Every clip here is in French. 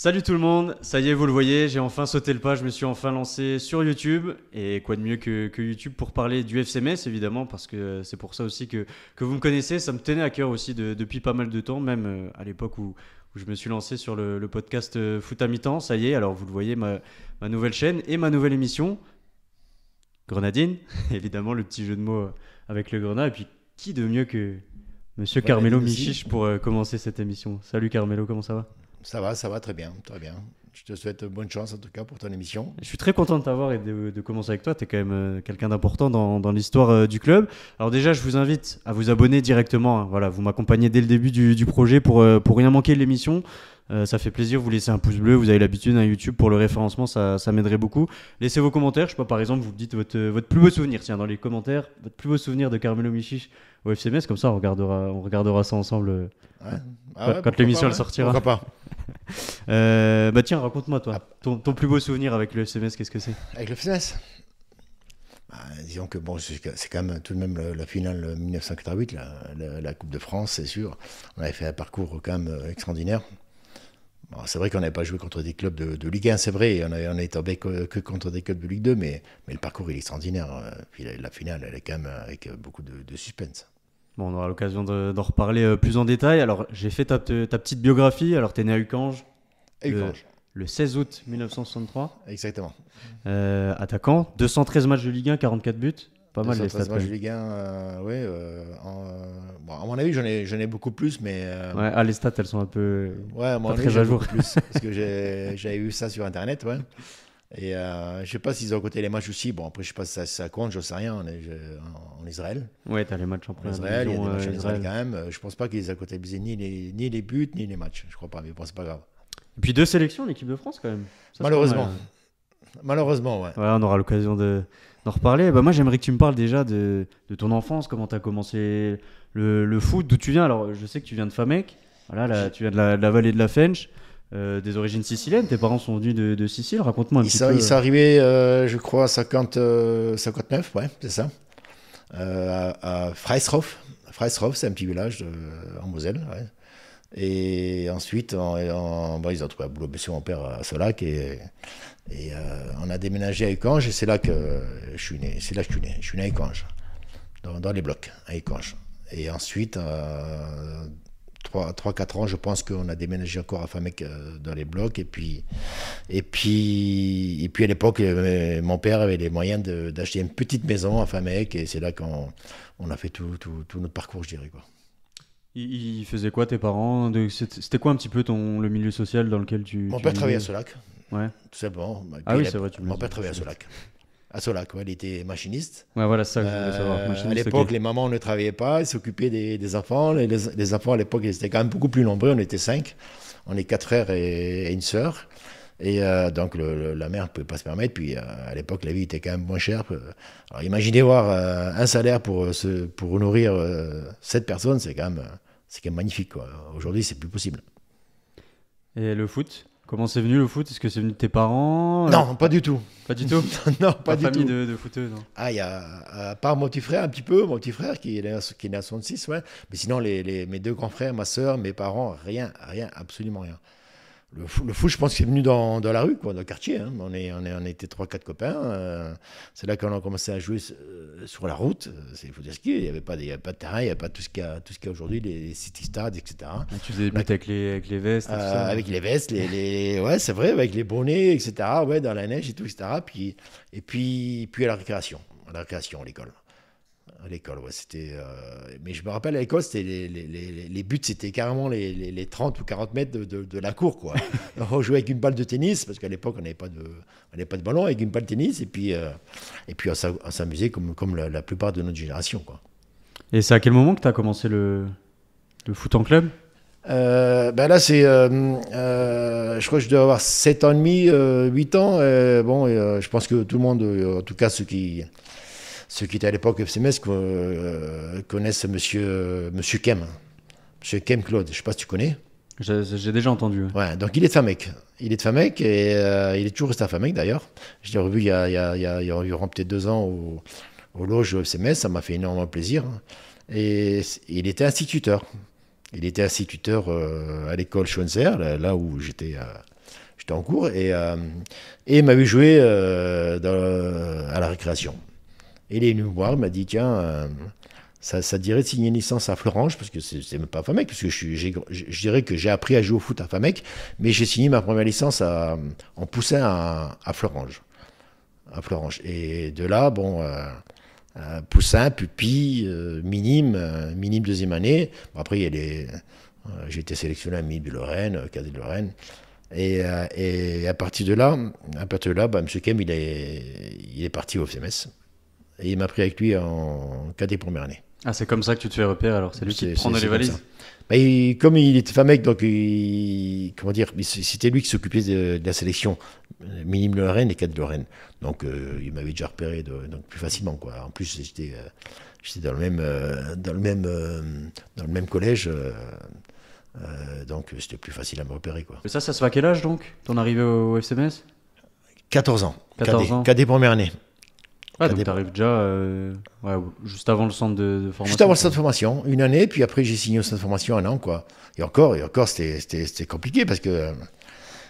Salut tout le monde, ça y est, vous le voyez, j'ai enfin sauté le pas, je me suis enfin lancé sur YouTube. Et quoi de mieux que, YouTube pour parler du FCMS, évidemment, parce que c'est pour ça aussi que, que, vous me connaissez. Ça me tenait à cœur aussi depuis pas mal de temps, même euh, à l'époque où, je me suis lancé sur le, podcast euh, Foot à mi-temps. Ça y est, alors vous le voyez, ma, nouvelle chaîne et ma nouvelle émission, Grenadine. évidemment, le petit jeu de mots euh, avec le grenat. Et puis, qui de mieux que monsieur Carmelo Michiche pour commencer cette émission Salut Carmelo, comment ça va ça va, ça va très bien, très bien. Je te souhaite bonne chance en tout cas pour ton émission. Je suis très content de t'avoir et de, commencer avec toi. Tu es quand même euh, quelqu'un d'important dans, l'histoire euh, du club. Alors déjà, je vous invite à vous abonner directement. Hein. Voilà, vous m'accompagnez dès le début du, projet pour, euh, pour rien manquer de l'émission. Euh, ça fait plaisir, vous laissez un pouce bleu, vous avez l'habitude d'un YouTube pour le référencement, ça, ça m'aiderait beaucoup. Laissez vos commentaires, je sais pas, par exemple, vous dites votre, euh, votre plus beau souvenir, tiens, dans les commentaires, votre plus beau souvenir de Carmelo Michich au FCMS, comme ça on regardera, on regardera ça ensemble euh, ah quand, l'émission ouais. sortira. Pourquoi pas Bah tiens, raconte-moi toi, ah. ton, ton, plus beau souvenir avec le FCMS, qu'est-ce que c'est Avec le FCMS bah, disons que bon, c'est quand même tout de même la, finale 1988, la, Coupe de France, c'est sûr. On avait fait un parcours quand même extraordinaire c'est vrai qu'on n'avait pas joué contre des clubs de, Ligue 1, c'est vrai, on n'a tombé que, que, contre des clubs de Ligue 2, mais, le parcours est extraordinaire. Euh, la, finale, elle est quand même avec euh, beaucoup de, suspense. on aura l'occasion d'en reparler euh, plus en détail. Alors, j'ai fait ta, petite biographie. Alors, tu es né à Ucange. Le, 16 août 1963. Exactement. attaquant, 213 matchs de Ligue 1, 44 buts pas mal les stats. Matchs de Ligue 1, euh, euh, euh, à mon avis, j'en ai, beaucoup plus, mais. ouais, ah, les stats, elles sont un peu. Ouais, moi, très à jour. Plus, parce que j'avais eu ça sur Internet, ouais. Et je sais pas s'ils ont coté les matchs aussi. Bon, après, je ne sais pas si ça, compte. compte, ne sais rien. en, Israël. Oui, Ouais, as les matchs en première Israël, il matchs en Israël quand même. Je ne pense pas qu'ils aient coté ni les, ni les buts, ni les matchs. Je ne crois pas, mais bon, n'est pas grave. Et puis deux sélections, l'équipe de France quand même. Malheureusement. Malheureusement, ouais. Ouais, on aura l'occasion de, d'en reparler. Bah, moi, j'aimerais que tu me parles déjà de, de ton enfance, comment tu as commencé le, le foot, d'où tu viens. Alors, je sais que tu viens de Famec, voilà, tu viens de la, vallée de la Fench. Euh, des origines siciliennes, tes parents sont venus de, Sicile, raconte-moi un petit peu. Ils sont arrivés, euh, je crois, à 50, 59, ouais, c'est ça, euh, à, à Freistroff, c'est un petit village en Moselle, Et ensuite, bah, ils ont trouvé un boulot, mon père à Solac, et et euh, on a déménagé à Écange et c'est là que je suis né. C'est là que je suis né. Je suis né à Écange, dans, les blocs, à Écange. Et ensuite, 3-4 euh, ans, je pense qu'on a déménagé encore à Famec euh, dans les blocs. Et puis, et puis, et puis à l'époque, mon père avait les moyens d'acheter une petite maison à Famec. Et c'est là qu'on on a fait tout, notre parcours, je dirais. Quoi. Ils faisaient quoi tes parents C'était quoi un petit peu ton, le milieu social dans lequel tu. Mon père travaillait à Solac. Ouais. Tout simplement. Bah, ah oui, c'est vrai, Mon père travaillait à Solac. À Solac, il était machiniste. Ouais, voilà ça je savoir. Euh, à l'époque, les mamans ne travaillaient pas, ils s'occupaient des, enfants. Les, enfants, à l'époque, ils étaient quand même beaucoup plus nombreux. On était cinq. On est quatre frères et, une sœur. Et euh, donc la mère ne pouvait pas se permettre. Puis euh, à l'époque, la vie était quand même moins chère. Alors imaginez voir un salaire pour, pour nourrir sept personnes, c'est quand, même, quand même magnifique. Aujourd'hui, c'est plus possible. Et le foot Comment c'est venu le foot Est-ce que c'est venu de tes parents Non, pas du tout. Pas du tout Non, pas, du tout. tout. de, de footeux, non Ah, il y a, à part mon petit frère, un petit peu, mon petit frère qui est né, à 66, ouais. Mais sinon, mes deux grands frères, ma soeur, mes parents, rien, rien, absolument rien le fou, je pense, qu'il est venu dans, la rue, quoi, dans le quartier. Hein. On, est, on, est, on était trois, quatre copains. Euh. c'est là qu'on a commencé à jouer euh, sur la route. Euh, c'est fou dire ce Il n'y avait, pas pas de terrain, il n'y avait pas tout ce qu'il y a, aujourd'hui, les, city stades, etc. Ah, tu faisais avec les, vestes. avec les vestes, les, les ouais, c'est vrai, avec les bonnets, etc. Ouais, dans la neige et tout, etc. Puis, et puis, puis à la récréation, à la récréation, à l'école à l'école, c'était. Euh, mais je me rappelle à l'école, c'était les, les, les, les, buts, c'était carrément les, 30 ou 40 mètres de, de, la cour, quoi. on jouait avec une balle de tennis parce qu'à l'époque on n'avait pas de, pas de ballon, avec une balle de tennis et puis euh, et puis on s'amusait comme comme la, plupart de notre génération, quoi. Et c'est à quel moment que tu as commencé le le foot en club euh, ben là, c'est, je crois que je dois avoir 7 ans et demi, 8 ans. bon, je pense que tout le monde, en tout cas ceux qui, ceux qui étaient à l'époque FCMS euh, connaissent monsieur, euh, monsieur Kem. Monsieur Kem Claude, je ne sais pas si tu connais. J'ai déjà entendu. donc il est de Famec. Il est de et euh, il est toujours resté à Famec d'ailleurs. Je l'ai revu il y a, peut-être deux ans au, au loge FCMS, ça m'a fait énormément plaisir. Et il était instituteur. Il était instituteur à l'école Schoenzer, là, où j'étais en cours, et, et il m'a vu jouer à la récréation. Et les est m'a dit tiens, euh, ça, dirait de signer une licence à Florange, parce que c'est même pas Famec, parce que je, dirais que j'ai appris à jouer au foot à Famec, mais j'ai signé ma première licence en poussin à, Florange. À Et de là, bon. Euh, euh, poussin, pupille, minime, minime deuxième année. après, il j'ai été sélectionné à Mille de Lorraine, cadet de Lorraine. Et, à partir de là, à partir de là bah, M. Kem, il est, il est parti au FMS. Et il m'a pris avec lui en cadet première année. Ah, c'est comme ça que tu te fais repérer alors C'est lui qui te prenait les valises bah, Comme il était fameux, donc il, comment dire, c'était lui qui s'occupait de, la sélection minime de Lorraine et cadre de Lorraine. Donc euh, il m'avait déjà repéré de, donc plus facilement. Quoi. En plus, j'étais euh, dans, le même, euh, dans, le même, dans le même collège. donc c'était plus facile à me repérer. Quoi. Et ça, ça se fait à quel âge donc Ton arrivée au, SMS 14 ans. 14 cadet, ans. Cadet première année. Ah, tu arrives déjà euh, juste avant le centre de, formation Juste avant le centre de formation, une année, puis après j'ai signé au centre de formation un an. quoi. Et encore, et encore c'était compliqué parce que euh,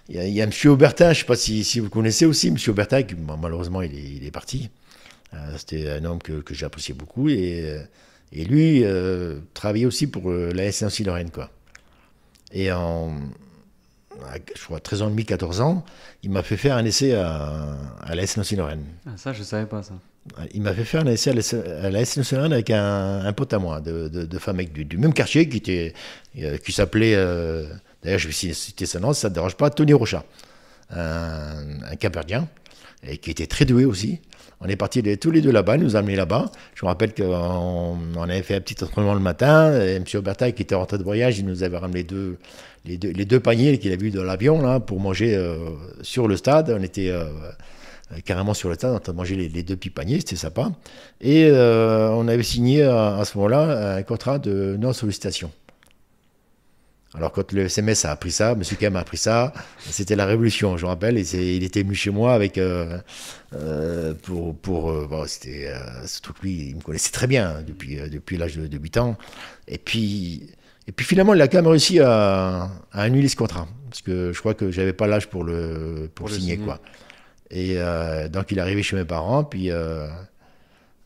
il y, a, M. Aubertin, je ne sais pas si, vous connaissez aussi, M. Aubertin, malheureusement il est, parti. Euh, c'était un homme que, j'appréciais beaucoup. Et, lui, travaillait aussi pour la SNC Lorraine. Quoi. Et en, je crois, 13 ans et demi, 14 ans, il m'a fait faire un essai à, à la SNC Ah, ça, je ne savais pas ça. Il m'a fait faire un essai à la SNC avec un, pote à moi, de, de, de femme du, même quartier, qui, était, euh, qui s'appelait, euh, d'ailleurs, je vais citer son nom, ça ne dérange pas, Tony Rocha, un, un et qui était très doué aussi. On est partis tous les deux là-bas, il nous a amenés là-bas. Je me rappelle qu'on on avait fait un petit entraînement le matin. Et M. Oberta, qui était rentré de voyage, il nous avait ramené deux, les deux, paniers qu'il a vus dans l'avion là pour manger euh, sur le stade. On était euh, carrément sur le stade en train de manger les, deux petits paniers, c'était sympa. Et euh, on avait signé à, ce moment-là un contrat de non sollicitation. Alors quand le SMS a appris ça, M. Kem a appris ça, c'était la révolution, je me rappelle, et il était venu chez moi avec pour pour c'était surtout que lui, il me connaissait très bien hein, depuis depuis l'âge de, de, 8 ans, et puis et puis finalement, il a quand même réussi à, annuler ce contrat, parce que je crois que j'avais pas l'âge pour le pour, signer, quoi. Et euh, donc il est arrivé chez mes parents, puis euh,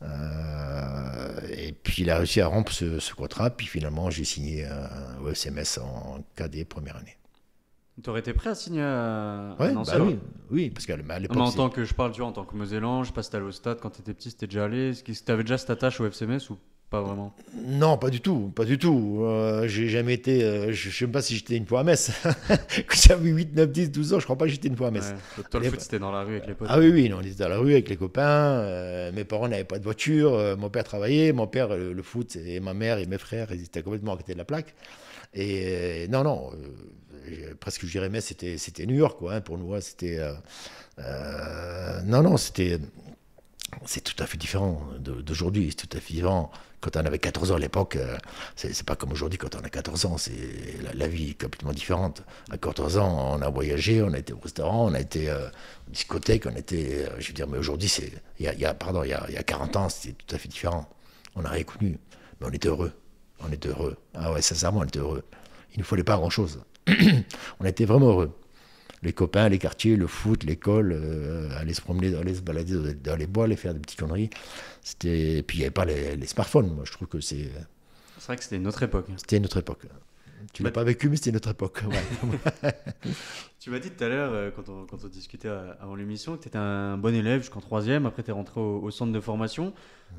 euh, et puis il a réussi à rompre ce, ce contrat, puis finalement j'ai signé au SMS en KD première année. Tu aurais été prêt à signer à Nancy bah oui, parce qu'à l'époque. en tant que je parle, dur en tant que Mosellan, je passe au stade quand t'étais petit, t'étais déjà allé, est-ce t'avais déjà cette attache au FCMS ou pas vraiment. Non, pas du tout, pas du tout. Euh, j'ai jamais été, euh, je, sais même pas si j'étais une fois à Metz. Quand j'avais 8, 9, 10, 12 ans, je crois pas que j'étais une fois à Metz. le foot, c'était dans la rue avec les potes. Ah oui, oui, non, on était dans la rue avec les copains. Euh, mes parents n'avaient pas de voiture. mon père travaillait. Mon père, le, foot, et ma mère et mes frères, ils étaient complètement à côté de la plaque. Et non, non, presque je dirais Metz, c'était, c'était New York, quoi. Hein, pour nous, c'était. non, non, c'était. C'est tout à fait différent d'aujourd'hui, c'est tout à fait différent quand on avait 14 ans à l'époque, euh, c'est pas comme aujourd'hui quand on a 14 ans, c'est la, vie est complètement différente. À 14 ans, on a voyagé, on a été au restaurant, on a été euh, discothèque, on était, euh, je veux dire, mais aujourd'hui, c'est, il y a, pardon, il y a, 40 ans, c'était tout à fait différent. On n'a rien connu, mais on était heureux. On était heureux. Ah ouais, sincèrement, on était heureux. Il ne fallait pas grand-chose. on était vraiment heureux les copains, les quartiers, le foot, l'école, euh, aller se promener, aller se balader dans les bois, aller faire des petites conneries. C'était... Et puis il n'y avait pas les, smartphones, moi je trouve que c'est... C'est vrai que c'était notre époque. C'était notre époque. Tu l'as bah, pas vécu, mais c'était une autre époque. tu m'as dit tout à l'heure, euh, quand on, discutait euh, avant l'émission, que tu étais un bon élève jusqu'en troisième. Après, tu es rentré au, centre de formation.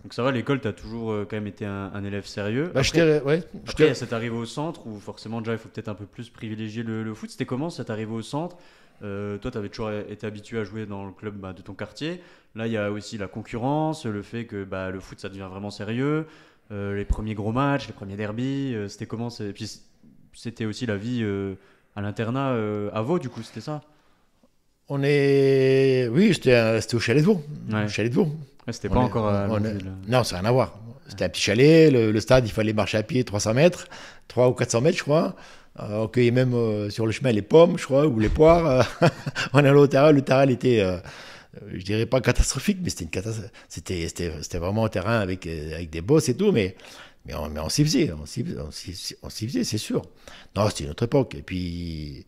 Donc ça va, l'école, tu as toujours euh, quand même été un, élève sérieux. Bah, après, ouais, après il au centre où forcément, déjà, il faut peut-être un peu plus privilégier le, foot. C'était comment cette arrivé au centre toi, tu avais toujours été habitué à jouer dans le club bah, de ton quartier. Là, il y a aussi la concurrence, le fait que bah, le foot, ça devient vraiment sérieux. les premiers gros matchs, les premiers derbies, c'était comment c'était aussi la vie euh, à l'internat euh, à Vaux, du coup, c'était ça on est. Oui, euh, c'était au chalet de Vaux. Chalet c'était pas encore. Non, ça n'a rien à voir. C'était un petit chalet. Le, stade, il fallait marcher à pied 300 mètres, 3 ou 400 mètres, je crois. on cueillait même sur le chemin les pommes, je crois, ou les poires. on allait au terrain. Le terrain, était. je dirais pas catastrophique, mais c'était une C'était vraiment un terrain avec, avec des bosses et tout, mais mais on, on s'y faisait, on s'y, faisait, c'est sûr. Non, c'était autre époque. Et puis,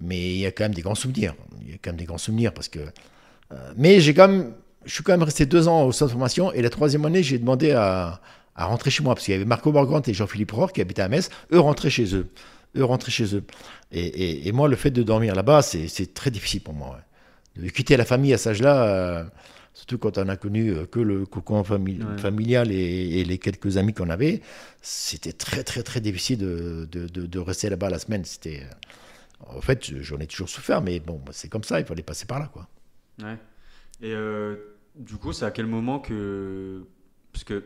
mais il y a quand même des grands souvenirs. Il y a quand même des grands souvenirs parce que. Euh, mais j'ai quand même, je suis quand même resté deux ans au centre de formation et la troisième année, j'ai demandé à, à, rentrer chez moi parce qu'il y avait Marco Morgante et Jean-Philippe Rohr qui habitaient à Metz. Eux rentraient chez eux. Eux rentraient chez eux. Et, et, moi, le fait de dormir là-bas, c'est, très difficile pour moi. De quitter la famille à cet âge-là. Euh, surtout quand on a connu euh, que le cocon familial et, les quelques amis qu'on avait, c'était très très très difficile de, rester là-bas la semaine. C'était, euh, en fait, j'en ai toujours souffert, mais bon, c'est comme ça, il fallait passer par là, quoi. Ouais. Et euh, du coup, c'est à quel moment que, parce que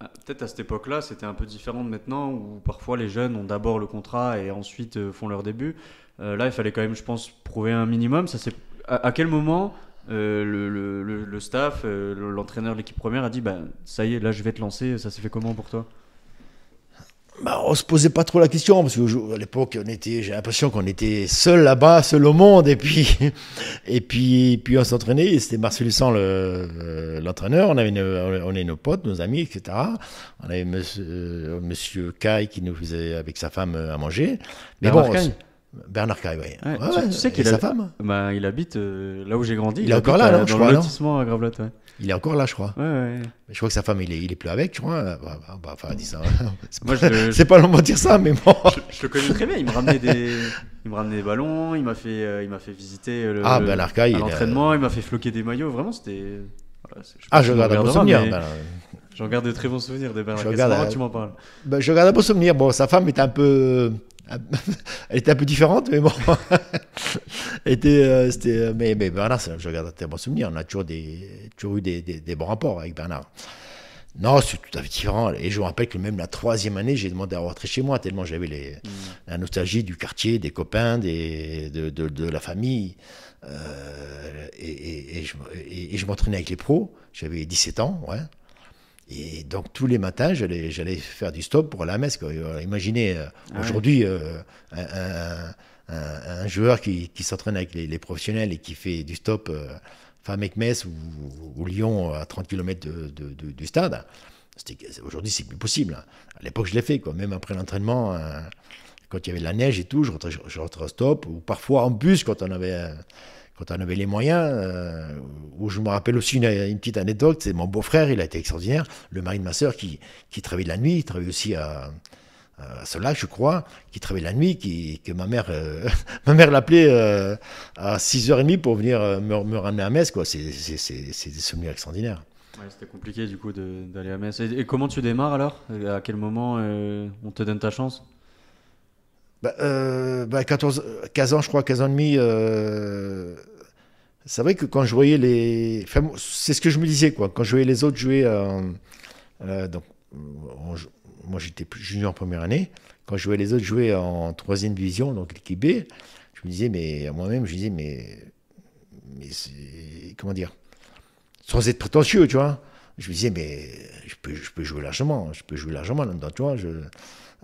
ah, peut-être à cette époque-là, c'était un peu différent de maintenant, où parfois les jeunes ont d'abord le contrat et ensuite font leur début. là, il fallait quand même, je pense, prouver un minimum. Ça, c'est à quel moment euh, le, staff, euh, l'entraîneur de l'équipe première a dit bah, ça y est, là je vais te lancer. Ça s'est fait comment pour toi bah, on se posait pas trop la question parce que à l'époque on était, j'ai l'impression qu'on était seul là-bas, seul au monde et puis et puis puis on s'entraînait. C'était Marcel le euh, l'entraîneur. on avait on est nos potes, nos amis, etc. On avait Monsieur, Kai qui nous faisait avec sa femme à manger. Mais bon, Bernard Caille, oui. tu, sais qu'il est sa femme bah, Il habite euh, là où j'ai grandi. Il, est encore là, non, je crois, le lotissement à Gravelotte. Ouais. Il est encore là, je crois. Je crois que sa femme, il est, il est plus avec, je crois. Bah bah, bah, bah, enfin, dis ça. Moi, pas, je... pas le dire ça, mais bon. Je, le connais très bien. Il me ramenait des, il me ramenait des ballons, il m'a fait, euh, il m'a fait visiter le, ah, l'entraînement, il, m'a fait floquer des maillots. Vraiment, c'était. ah, je garde un bon souvenir. J'en garde de très bons souvenirs de Bernard que Tu euh, m'en parles. Je garde un bon souvenir. Bon, sa femme est un peu elle était un peu différente, mais bon. était, euh, euh, mais, mais, Bernard, je regarde un très bon souvenir. On a toujours, des, eu des, bons rapports avec Bernard. Non, c'est tout à fait différent. Et je me rappelle que même la troisième année, j'ai demandé à rentrer chez moi, tellement j'avais les, mm. la nostalgie du quartier, des copains, des, de, la famille. Euh, et, je, et, je m'entraînais avec les pros. J'avais 17 ans, ouais. Et donc tous les matins, j'allais, j'allais faire du stop pour la messe. Imaginez aujourd'hui un, joueur qui, qui s'entraîne avec les, professionnels et qui fait du stop, avec euh, Metz ou, Lyon à 30 km du stade. C'était, aujourd'hui, c'est plus possible. Hein. À l'époque, je l'ai fait, même après l'entraînement. Euh, quand il y avait de la neige et tout, je rentrais, je rentrais au stop, ou parfois en bus, quand on avait quand on avait les moyens, euh, où je me rappelle aussi une, petite anecdote, c'est mon beau-frère, il a été extraordinaire, le mari de ma sœur qui, qui travaillait la nuit, il travaillait aussi à, Solac, je crois, qui travaillait la nuit, qui, que ma mère, euh, ma mère l'appelait euh, à 6h30 pour venir me, me ramener à Metz. Quoi. C'est, c'est, c'est, des souvenirs extraordinaires. c'était compliqué du coup d'aller à Metz. Et, comment tu démarres alors À quel moment on te donne ta chance 14, 15 bah, bah, ans, je crois, 15 ans et demi c'est vrai que quand je voyais les. c'est ce que je me disais, quoi. Quand je voyais les autres jouer. Euh, euh donc, moi, j'étais junior première année. Quand je voyais les autres jouer en troisième division, donc l'équipe B, je me disais, mais à moi-même, je me disais, mais. Mais c'est. Comment dire Sans être prétentieux, tu vois. Je me disais, mais je peux, je peux jouer largement. Je peux jouer largement là-dedans, tu vois. Je,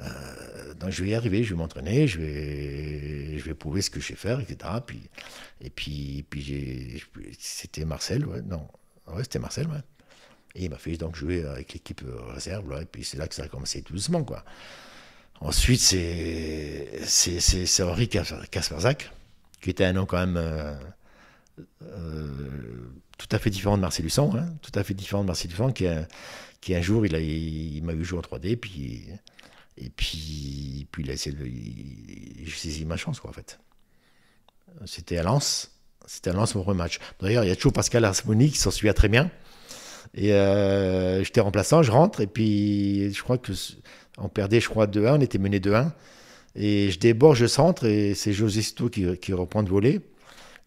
euh, donc je vais y arriver, je vais m'entraîner, je vais, je vais prouver ce que je sais faire, etc. Puis, et puis, puis c'était Marcel, ouais, non, ouais, c'était Marcel, ouais. Et il m'a fait donc jouer avec l'équipe réserve, et puis c'est là que ça a commencé doucement, quoi. Ensuite, c'est Henri Kasperzak, qui était un nom quand même euh, euh, tout à fait différent de Marcel Husson, hein, tout à fait différent de Marcel qui, qui un jour, il, il, il m'a vu jouer en 3D, puis et puis, puis J'ai saisi ma chance, quoi, en fait. C'était à Lens. C'était à Lens mon premier match. D'ailleurs, il y a toujours Pascal Arsmoni qui s'en à très bien. Et euh, j'étais remplaçant, je rentre, et puis je crois que on perdait, je crois, 2-1, on était mené 2-1. Et je déborde, je centre, et c'est José Sito qui, qui, reprend de voler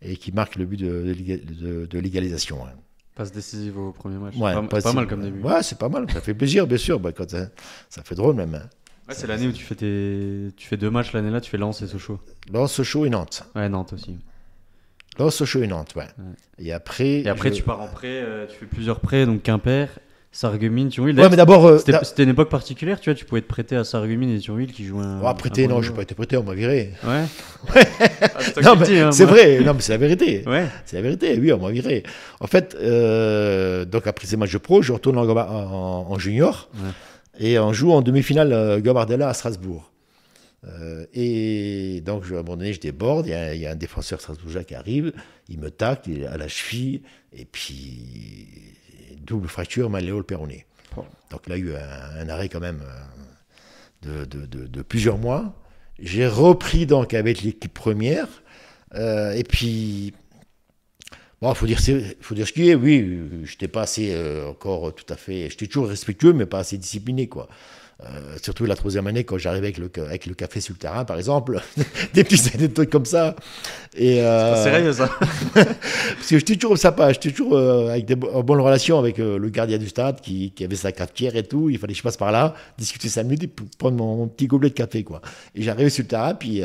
et qui marque le but de, de, l'égalisation. Hein. Passe décisive au premier match. Ouais, pas, pas, mal comme début. Ouais, c'est pas mal. Ça fait plaisir, bien sûr. quand bah, ça, ça, fait drôle même. Hein. Ouais, c'est l'année où tu fais, tes... tu fais deux matchs l'année-là, tu fais Lens et Sochaux. Lens, Sochaux et Nantes. Ouais, Nantes aussi. Lens, Sochaux et Nantes, ouais. Et après. Et après, tu pars en prêt, euh, tu fais plusieurs prêts, donc Quimper, Sargumine, Thionville. Ouais, mais d'abord. Euh, c'était, une époque particulière, tu vois, tu pouvais te prêter à Sargumine et Thionville qui jouaient un. Ah, prêté, non, je n'ai pas été prêté, on m'a viré. Ouais. Ah, c'est hein, vrai, non, mais c'est la vérité. Ouais. C'est la vérité, oui, on m'a viré. En fait, euh, donc après ces matchs de pro, je retourne en, en junior. Ouais. Et on joue en demi-finale euh, Gomardella à Strasbourg. Euh, et donc, je, à un moment donné, je déborde. Il y, a, un défenseur strasbourgeois qui arrive. Il me tacle à la cheville. Et puis, double fracture, malléole le Oh. Donc là, il y a eu un, arrêt quand même euh, de, plusieurs mois. J'ai repris donc avec l'équipe première. et puis, Bon, faut dire, faut dire ce qui est. Oui, j'étais pas assez euh, encore tout à fait. J'étais toujours respectueux, mais pas assez discipliné, quoi. Euh, surtout la troisième année, quand j'arrivais avec le, avec le café sur le terrain, par exemple, des petits des trucs comme ça. Et, euh... pas sérieux, ça. parce que j'étais toujours sympa, j'étais toujours euh, avec des, en bonne relation avec euh, le gardien du stade qui, qui, avait sa cafetière et tout. Il fallait que je passe par là, discuter sa minutes pour prendre mon, mon, petit gobelet de café, quoi. Et j'arrivais sur le terrain, puis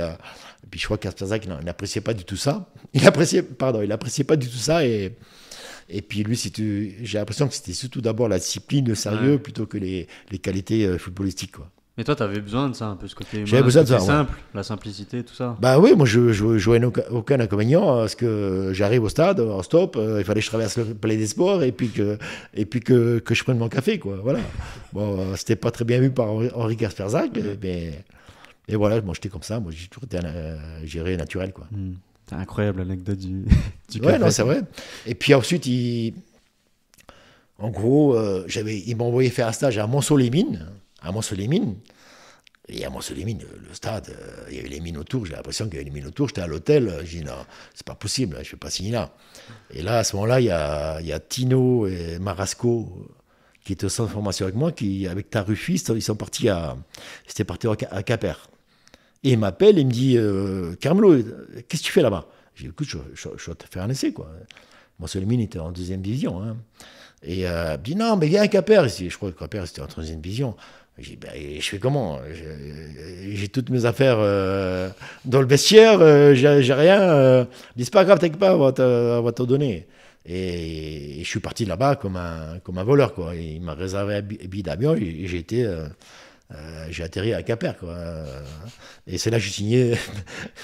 et puis je crois qu'Asperzac n'appréciait pas du tout ça. Il appréciait, pardon, il appréciait pas du tout ça. Et, et puis lui, j'ai l'impression que c'était surtout d'abord la discipline, le sérieux, plutôt que les, qualités euh, footballistiques. Quoi. Mais toi, tu avais besoin de ça, un peu ce côté besoin simple, la simplicité, tout ça. Bah oui, moi, je jouais aucun inconvénient euh, parce que j'arrive au stade, en stop, euh, il fallait que je traverse le palais des sports et puis que, et puis que, je prenne mon café, quoi. Voilà. Bon, ce c'était pas très bien vu par Henri Kasperzak, mais et voilà, moi j'étais comme ça, moi j'ai toujours été euh, géré naturel. quoi. Hmm. Incroyable l'anecdote du, du Ouais, c'est vrai. Et puis ensuite, il... en gros, euh, j'avais, il m'a envoyé faire un stage à Monceau-les-Mines. À mines Et à Monceau-les-Mines, le stade, euh, il y avait les mines autour. J'ai l'impression qu'il y avait les mines autour. J'étais à l'hôtel. J'ai dit, non, c'est pas possible, je vais pas signer là. Et là, à ce moment-là, il y a, il y a Tino et Marasco qui étaient de formation avec moi, qui, avec Taruffi, ils sont partis à, c'était parti à Cap et il m'appelle, il me dit euh, Carmelo, qu'est-ce que tu fais là-bas J'ai dit écoute, je, vais te faire un essai. quoi. Solimine était en deuxième division. Hein. Et euh, il me dit non, mais viens à ici. Je crois que Caper, c'était en troisième division. J'ai ben, je fais comment J'ai toutes mes affaires euh, dans le vestiaire, j'ai rien. Euh, dis pas grave, t'inquiète pas, on va te donner. Et, je suis parti là-bas comme un, comme un voleur. Quoi. il m'a réservé un billet d'avion et j'ai été euh, j'ai atterri à Quimper. Quoi. Et c'est là que j'ai signé,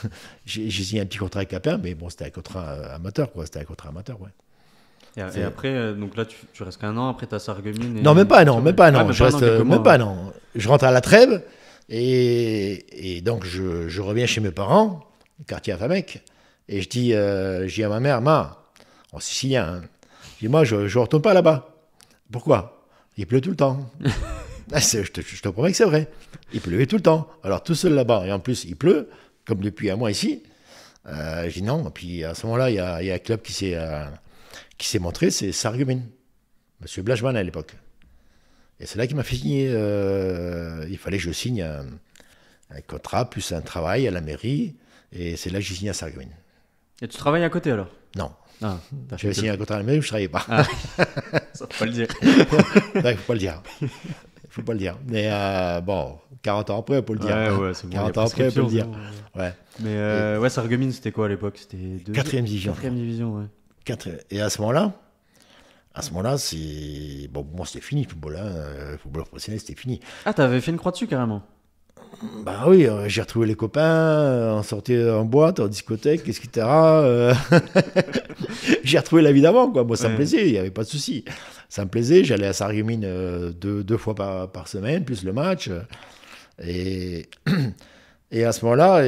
j'ai, signé un petit contrat à Quimper, mais bon, c'était un contrat euh, amateur. Quoi. C'était un contrat amateur, ouais. Et, après, euh, donc là, tu, tu restes qu'un an, après tu as Non, même pas, non, même pas, non. Ah, je pas pas, non. Je rentre à la trêve et, donc je, reviens chez mes parents, quartier à Famec, et je dis, j'ai à ma mère, ma, en sicilien, hein. moi, je ne retourne pas là-bas. Pourquoi Il pleut tout le temps. Ah, je, te, promets que c'est vrai. Il pleuvait tout le temps. Alors tout seul là-bas, et en plus il pleut, comme depuis un mois ici. Euh, j'ai dit non. Et puis à ce moment-là, il y, a un club qui s'est euh, montré, c'est sargumine Monsieur Blachman à l'époque. Et c'est là qu'il m'a fait signer. Euh, il fallait que je signe un, contrat, plus un travail à la mairie. Et c'est là que j'ai signé à Sargumin. Et tu travailles à côté alors Non. Ah, J'avais signé un contrat à la mairie, je ne travaillais pas. Ah. ça, faut pas le dire. Il faut pas le dire faut pas le dire. Mais euh, bon, 40 ans après, on peut le dire. 40 ans après, on peut le dire. Ouais. Hein. Mais euh, ouais, Sargumin, c'était quoi à l'époque C'était quatrième division. Quatrième division, ouais. Et à ce moment-là, à ce moment-là, bon, c'était fini le football, professionnel, hein. c'était fini. Ah, t'avais fait une croix dessus carrément. Ben oui, euh, j'ai retrouvé les copains, euh, en on sortait en boîte, en discothèque, etc. Euh, j'ai retrouvé la vie d'avant, quoi. Moi, ça me plaisait, il n'y avait pas de souci. Ça me plaisait, j'allais à Sarreguemines deux, deux, fois par, semaine, plus le match. Et, et à ce moment-là,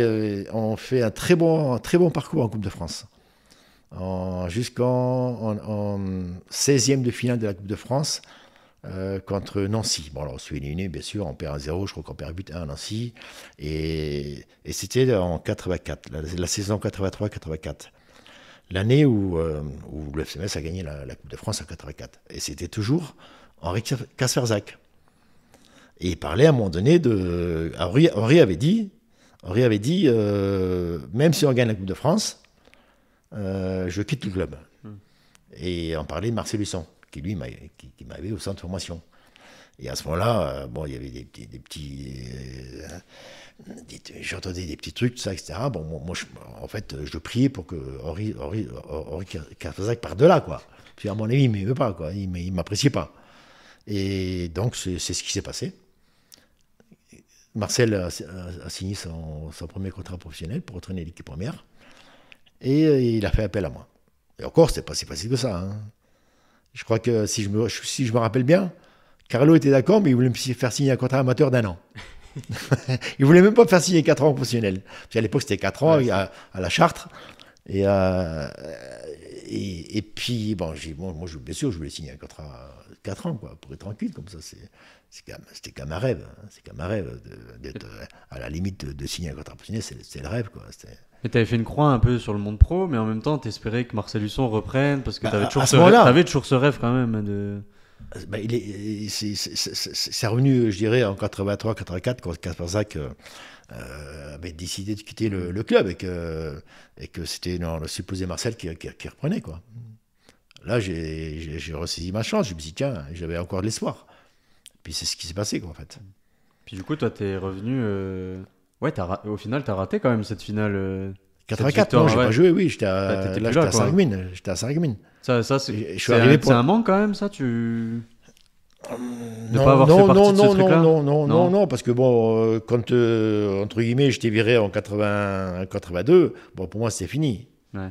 on fait un très bon, un très bon parcours en Coupe de France. Jusqu'en 16e de finale de la Coupe de France euh, contre Nancy. Bon, alors on se fait bien sûr, on perd 1-0, je crois qu'on perd 8-1 à Nancy. Et, c'était en 84, la, saison 83-84. L'année où, euh, le FCMS a gagné la, Coupe de France en 84. Et c'était toujours Henri Casferzac. Et il parlait à un moment donné de. Henri, avait dit, Henri avait dit euh, même si on gagne la Coupe de France, je quitte le club. Hmm. Et on parlait de Marcel Husson qui lui m'avait qui, au centre de formation. Et à ce moment-là, euh, bon, il y avait des, des petits. Euh, j'entendais des petits trucs, tout ça, etc. Bon, moi, en fait, je priais pour que Henri, Henri, Henri parte de là, quoi. Puis à mon avis, il ne pas, quoi. Il ne m'appréciait pas. Et donc, c'est ce qui s'est passé. Marcel a, signé son, premier contrat professionnel pour entraîner l'équipe première. Et euh, il a fait appel à moi. Et encore, ce n'est pas si facile que ça. Hein. Je crois que si je me, si je me rappelle bien, Carlo était d'accord, mais il voulait me faire signer un contrat amateur d'un an. il voulait même pas me faire signer quatre ans professionnel. Parce qu'à l'époque, c'était 4 ans à, la Chartres. Euh, et, et, puis, bon, moi, je, bien sûr, je voulais signer un contrat 4 ans, quoi, pour être tranquille, comme ça, c'est c'était quand, même un rêve. Hein. C'est quand un rêve d'être euh, à la limite de, signer un contrat professionnel. C'est le rêve. Quoi. Mais tu avais fait une croix un peu sur le monde pro, mais en même temps, tu espérais que Marcel Husson reprenne parce que bah, tu avais, toujours ce rêve quand même. De... Ah, bah, il est, c'est revenu, je dirais, en 83-84, quand pour euh, euh, avait décidé de quitter le, club et que, et que c'était le supposé Marcel qui, qui, reprenait. quoi. Là, j'ai ressaisi ma chance. Je me suis dit, tiens, j'avais encore de l'espoir. Puis c'est ce qui s'est passé, quoi, en fait. Puis du coup, toi, t'es revenu. Euh, ouais, au final, t'as raté quand même cette finale. 84, euh, non, j'ai pas joué, oui, j'étais à, bah, là, J'étais à 5000. Ça, ça c'est un, pour... un manque quand même, ça tu... non, pas avoir non, fait partie non, de ce non, non, non, non, non, parce que bon, euh, quand, entre guillemets, j'étais viré en 82, bon, pour moi, c'était fini. Ouais.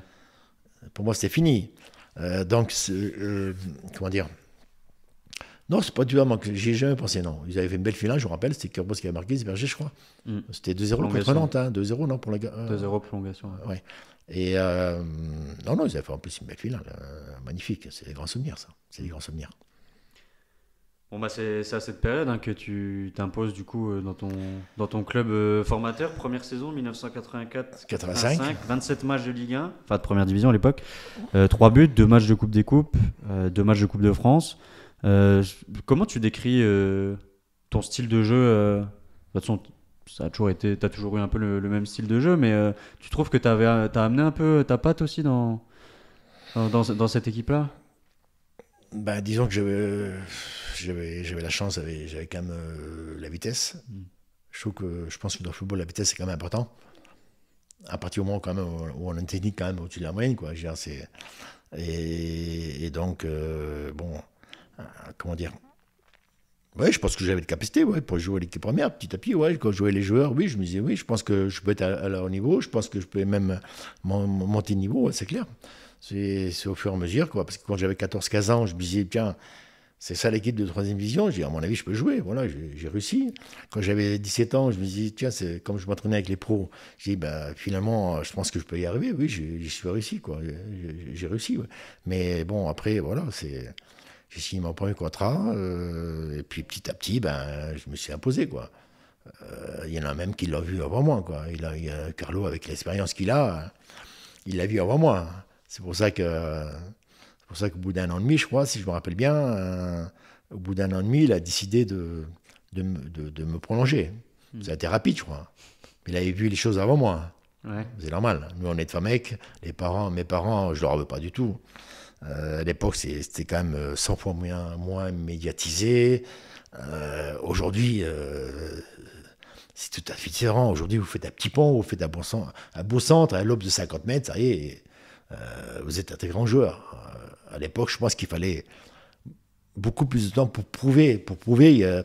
Pour moi, c'était fini. donc, comment dire non, c'est pas du à que J'ai jamais pensé, non. Ils avaient fait une belle finale, je vous rappelle, c'était Kerbos qui avait marqué, Zberger, je crois. Mm. C'était 2-0 contre Nantes, 2-0, hein. non, pour la. 2-0 euh, prolongation. Ouais. Et euh, non, non, ils avaient fait en plus une belle finale. Euh, magnifique. C'est des grands souvenirs, ça. C'est des grands souvenirs. Bon bah c'est à cette période hein, que tu t'imposes du coup dans ton, dans ton club formateur. Première saison 1984-85, 27 matchs de Ligue 1, enfin de première division à l'époque, Trois 3 buts, 2 matchs de Coupe des Coupes, 2 matchs de Coupe de France. Euh, comment tu décris euh, ton style de jeu euh, bah, de toute façon, ça a toujours été, t'as toujours eu un peu le, même style de jeu, mais tu trouves que t'avais, as amené un peu ta patte aussi dans dans, cette équipe-là. Bah, disons que j'avais, j'avais, la chance, j'avais, quand même la vitesse. Mm. Je trouve que je pense que dans le football, la vitesse c'est quand même important. À partir du moment quand même où on a une technique quand même au-dessus de la moyenne, quoi. et, donc bon euh, comment dire Oui, je pense que j'avais de capacité, ouais, pour jouer l'équipe première, petit à petit. Ouais, quand je jouais les joueurs, oui, je me disais, oui, je pense que je peux être à, leur niveau, je pense que je peux même monter de niveau, c'est clair. C'est au fur et à mesure, quoi. Parce que quand j'avais 14-15 ans, je me disais, tiens, c'est ça l'équipe de troisième division. J'ai à mon avis, je peux jouer. Voilà, j'ai réussi. Quand j'avais 17 ans, je me disais, tiens, c'est comme je m'entraînais avec les pros. J'ai bah, finalement, je pense que je peux y arriver. Oui, j'y suis réussi, quoi. J'ai réussi. Mais bon, après, voilà, c'est j'ai signé mon premier contrat, euh, et puis petit à petit, ben, je me suis imposé, quoi. Euh, il y en a même qui l'ont vu avant moi, quoi. Il a, Carlo, avec l'expérience qu'il a, il l'a vu avant moi. C'est pour ça que, pour ça qu'au bout d'un an et demi, je crois, si je me rappelle bien, euh, au bout d'un an et demi, il a décidé de, de, me prolonger. C'était hmm. rapide, je crois. Il avait vu les choses avant moi. C'est normal. Nous, on est de mec Les parents, mes parents, je leur veux pas du tout. Euh, à l'époque, c'était quand même 100 euh, fois moins, médiatisé. Euh, aujourd'hui, c'est tout à fait différent. Aujourd'hui, vous faites un petit pont, vous faites un, bon centre, beau centre, un lobe de 50 mètres, ça y est, vous êtes un très grand joueur. à l'époque, je pense qu'il fallait beaucoup plus de temps pour prouver, pour prouver,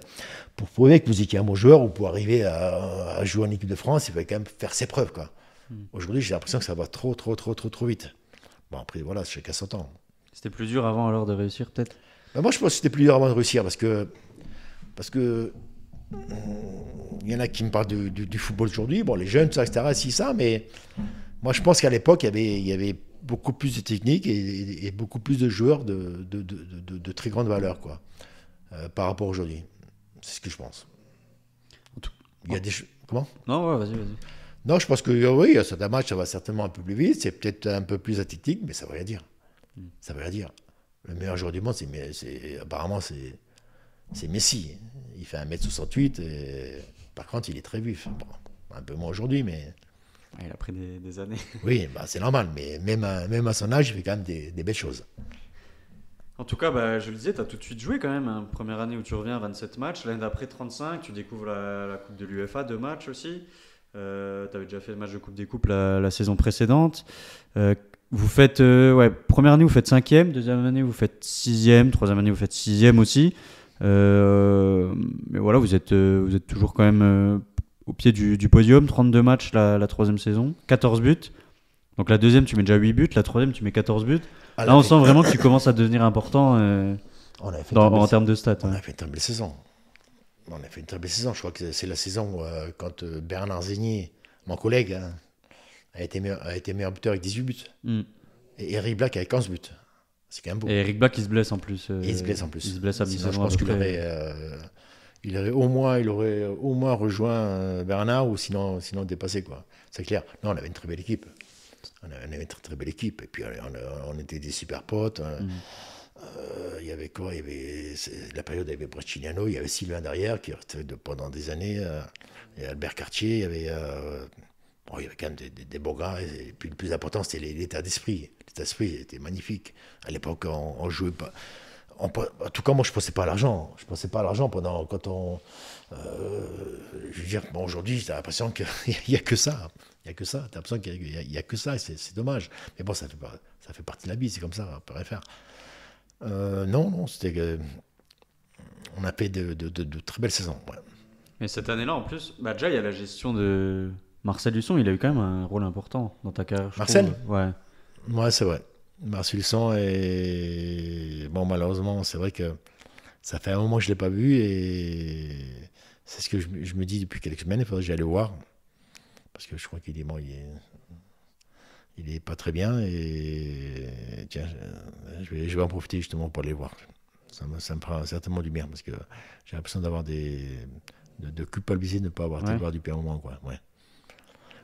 pour prouver que vous étiez un bon joueur ou pour arriver à, jouer en équipe de France, il fallait quand même faire ses preuves. Hmm. Aujourd'hui, j'ai l'impression que ça va trop, trop, trop, trop, trop vite. Bon, après, voilà, chacun s'entend. C'était plus dur avant alors de réussir, peut-être bah, Moi, je pense que c'était plus dur avant de réussir parce que. Parce que il y en a qui me parlent du, football aujourd'hui, bon, les jeunes, ça, etc., si ça, mais moi je pense qu'à l'époque, il, il y avait, beaucoup plus de techniques et, beaucoup plus de joueurs de, de, très grande valeur quoi, euh, par rapport aujourd'hui. C'est ce que je pense. Il y a des Comment Non, ouais, vas-y, vas-y. Non, je pense que oui, certains matchs, ça va certainement un peu plus vite, c'est peut-être un peu plus athlétique, mais ça veut rien dire. Ça veut dire le meilleur joueur du monde, c'est, apparemment c'est, c'est Messi. Il fait 1m68, et, par contre il est très vif. un peu moins aujourd'hui, mais... Ah, il a pris des, années. oui, bah, c'est normal, mais même à, même son âge, il fait quand même des, belles choses. En tout cas, bah, je le disais, tu as tout de suite joué quand même. Hein. Première année où tu reviens, 27 matchs. L'année d'après, 35. Tu découvres la, Coupe de l'UEFA, deux matchs aussi. Euh, tu avais déjà fait le match de Coupe des Coupes la, saison précédente. Euh, vous faites, euh, ouais, première année, vous faites cinquième, deuxième année, vous faites sixième, troisième année, vous faites sixième aussi. Euh, mais voilà, vous êtes, euh, vous êtes toujours quand même au pied du, podium. 32 matchs la, troisième saison, 14 buts. Donc la deuxième, tu mets déjà 8 buts. La troisième, tu mets 14 buts. Ah, là, on sent vraiment que tu commences à devenir important en termes de stats. On hein. a fait une très belle saison. On a fait une très belle saison. Je crois que c'est la saison quand Bernard Zénier, mon collègue, hein, a été meilleur, été buteur avec 18 buts. Hmm. Et Eric Black avec 11 buts. C'est quand même beau. Et Eric Black, il se blesse en plus. Euh, il se blesse en plus. Il se blesse à Sinon, je pense qu'il euh, il aurait au moins, il aurait au moins rejoint euh, Bernard ou sinon, sinon dépassé quoi. C'est clair. Non, on avait une très belle équipe. On avait une très, belle équipe et puis on, était des super potes. Hein. Hmm. il y avait quoi Il y avait la période il y avait il y avait Sylvain derrière qui restait de, pendant des années. il y avait Albert Cartier, il y avait il y avait quand même des, des, gars, et puis le plus important, c'était l'état d'esprit. L'état d'esprit était magnifique. À l'époque, on, on, jouait pas. en tout cas, moi, je ne pensais pas à l'argent. Je ne pensais pas à l'argent pendant. Quand on. Euh, je veux dire, bon, aujourd'hui, j'ai l'impression qu'il n'y a, a, que ça. Il n'y a que ça. T'as l'impression qu'il n'y a, que ça. C'est dommage. Mais bon, ça fait, ça fait partie de la vie. C'est comme ça. On peut rien faire. Euh, non, non, c'était. on a fait de, de, de, très belles saisons. Mais cette année-là, en plus, bah, déjà, il y a la gestion de, Marcel Husson, il a eu quand même un rôle important dans ta carrière. Marcel Ouais. Ouais, c'est vrai. Marcel Husson, et bon, malheureusement, c'est vrai que ça fait un moment que je ne l'ai pas vu et c'est ce que je, me dis depuis quelques semaines. Il faudrait que j'aille le voir parce que je crois qu'il est il est. pas très bien et tiens, je vais, en profiter justement pour aller voir. Ça me, ça me fera certainement du bien parce que j'ai l'impression d'avoir des. de, culpabiliser de ne pas avoir été voir du un moment. Quoi. Ouais.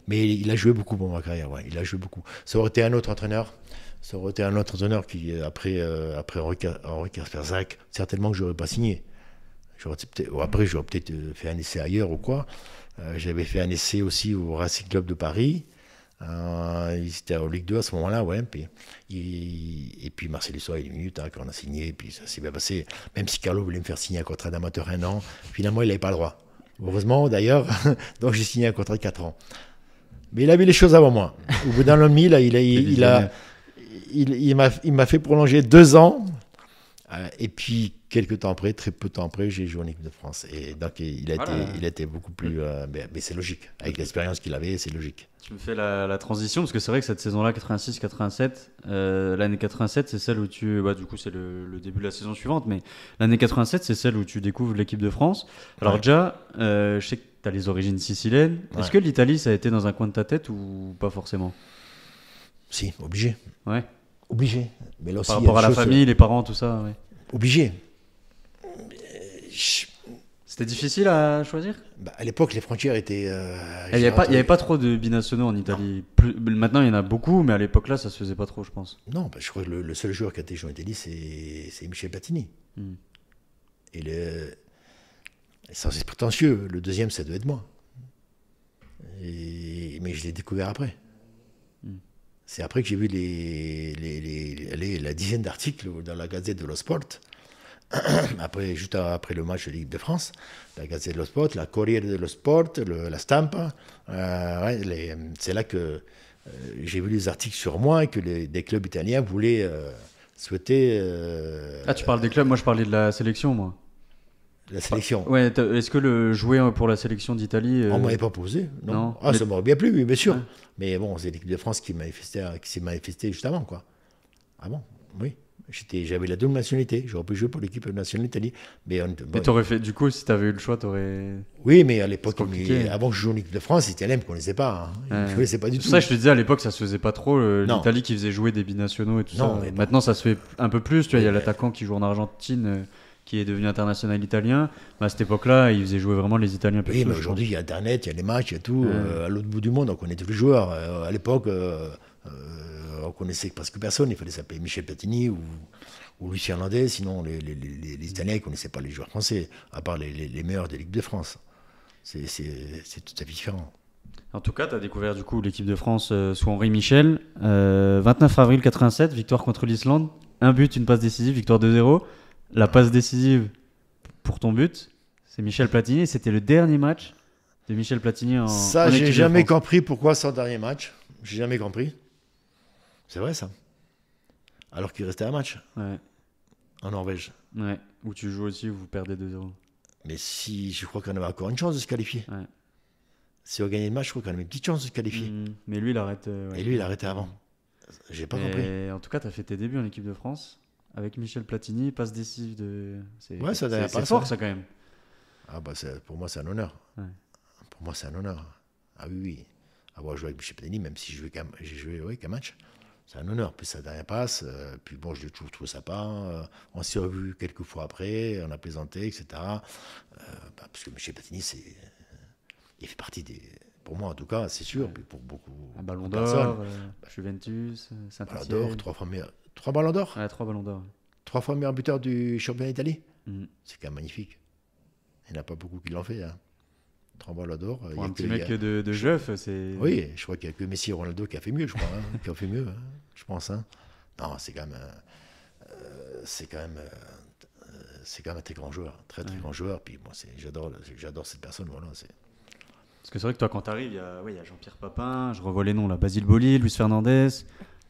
Mais il a joué beaucoup pour ma carrière, il a joué beaucoup. Ça aurait été un autre entraîneur, ça aurait été un autre entraîneur qui, euh, euh, après, Henri Kasperzak, certainement que je n'aurais pas signé. Après, j'aurais peut-être euh, fait un essai ailleurs ou quoi. J'avais fait un essai aussi au Racing Club de Paris. Euh, il était en Ligue 2 à ce moment-là, ouais. et puis Marcel Soir, il est minutes hein, quand on a signé, et puis ça s'est bien passé. Même si Carlo voulait me faire signer un contrat d'amateur un an, finalement, il n'avait pas le droit. Heureusement, d'ailleurs, donc j'ai signé un contrat de 4 ans. Mais il a vu les choses avant moi. Au bout d'un an et demi, il, a, il, a, il, m'a, il m'a fait prolonger deux ans. Euh, et puis, quelques temps après, très peu de temps après, j'ai joué en équipe de France. Et donc, il a, été, il a beaucoup plus. Euh, mais, c'est logique. Avec l'expérience qu'il avait, c'est logique. Tu me fais la, transition, parce que c'est vrai que cette saison-là, 86-87, euh, l'année 87, c'est celle où tu. Bah, du coup, c'est le, début de la saison suivante, mais l'année 87, c'est celle où tu découvres l'équipe de France. Alors, déjà, je sais que tu as les origines siciliennes. Est-ce que l'Italie, ça a été dans un coin de ta tête ou pas forcément Si, obligé. Ouais. Obligé. Mais aussi, Par rapport à la euh, famille, les parents, tout ça. Obligé. C'était difficile à choisir bah, À l'époque, les frontières étaient. il euh, n'y eh, avait, pas trop de binationaux en Italie. maintenant, il y en a beaucoup, mais à l'époque-là, ça se faisait pas trop, je pense. Non, bah, je crois que le, seul joueur qui a été joué en Italie, c'est Michel Platini. Hmm. Et le, sans prétentieux, le deuxième, ça devait être moi. mais je l'ai découvert après. Hmm. C'est après que j'ai vu les, la dizaine d'articles dans la Gazette de l'Osport. après, juste après le match de Ligue de France, la Gazette de l'Osport, la Corriere de l'Osport, la Stampa. Euh, c'est là que euh, j'ai vu les articles sur moi et que des clubs italiens voulaient euh, souhaiter. ah, tu parles des clubs, moi je parlais de la sélection, moi la sélection. Ouais, est-ce que le jouer euh, pour la sélection d'Italie. Euh, on ne m'avait pas posé. Non. ah, Ça m'aurait bien plu, bien sûr. Mais bon, c'est l'équipe de France qui, s'est manifestée juste avant, quoi. Ah bon Oui. J'avais la double nationalité, j'aurais pu jouer pour l'équipe nationale d'Italie. Mais, on, mais aurais fait, du coup, si tu avais eu le choix, tu aurais. Oui, mais à l'époque, avant que je joue en équipe de France, c'était les qu'on ne connaissait pas. Hein. ne pas du tout. Ça, je te disais, à l'époque, ça se faisait pas trop. Euh, L'Italie qui faisait jouer des binationaux et tout non, ça. Maintenant, ça se fait un peu plus. Tu il y a l'attaquant qui joue en Argentine qui est devenu international italien, bah, à cette époque-là, il faisait jouer vraiment les Italiens. Oui, mais aujourd'hui, il y a Internet, il y a les matchs, il y a tout. Euh, à l'autre bout du monde, on connaît tous les joueurs. Euh, à l'époque, euh, euh, on connaissait presque personne. Il fallait s'appeler Michel Platini ou, ou Lucien Sinon, les, les, Italiens ne connaissaient pas les joueurs français, à part les, meilleurs des Ligues de France. C'est tout à fait différent. En tout cas, tu as découvert du coup l'équipe de France sous Henri Michel. 29 avril 87, victoire contre l'Islande. Un but, une passe décisive, victoire 2-0. La passe décisive pour ton but, c'est Michel Platini. C'était le dernier match de Michel Platini en. Ça, j'ai jamais compris pourquoi son dernier match. J'ai jamais compris. C'est vrai ça. Alors qu'il restait un match. En Norvège. Ouais. Où tu joues aussi, vous perdez 2-0. Mais si, je crois qu'on avait encore une chance de se qualifier. Ouais. Si on gagnait le match, je crois qu'on avait une petite chance de se qualifier. Mm. mais lui, il arrête. Et lui, il arrêtait avant. J'ai pas compris. En tout cas, tu as fait tes débuts en équipe de France avec Michel Platini, passe décisive de. C'est ouais, fort, ça, quand même. Ah, bah, pour moi, c'est un honneur. Pour moi, c'est un honneur. Ah oui, oui. Avoir joué avec Michel Platini, même si j'ai joué qu'un un match, c'est un honneur. Puis sa dernière passe, euh, puis bon, je l'ai toujours trouvé sympa. Euh, on s'est revu quelques fois après, on a plaisanté, etc. Euh, bah, parce que Michel Platini, c'est, il fait partie des. Pour moi, en tout cas, c'est sûr, puis pour beaucoup. Un ballon d'or, bah, Juventus, Saint-Etienne. Ballon d'or, trois fois meilleur Trois ballons d'or Ouais, trois ballons d'or. Trois fois meilleur buteur du championnat d'Italie mhm. C'est quand même magnifique. Il n'y en a pas beaucoup qui l'ont fait. Hein. Trois ballons d'or. Euh, Pour un petit mec euh, de, de Jeff, c'est. Oui, je crois qu'il n'y a que Messi et Ronaldo qui a fait mieux, je crois. Hein, qui ont fait mieux, hein, je pense. Non, c'est quand même. Euh, c'est quand même. c'est quand même un très grand joueur, très très grand joueur. Puis moi, j'adore cette personne. Voilà, c'est. Parce que c'est vrai que toi, quand tu arrives, il y a, a Jean-Pierre Papin, je revois les noms là, Basile Boli, Luis Fernandez,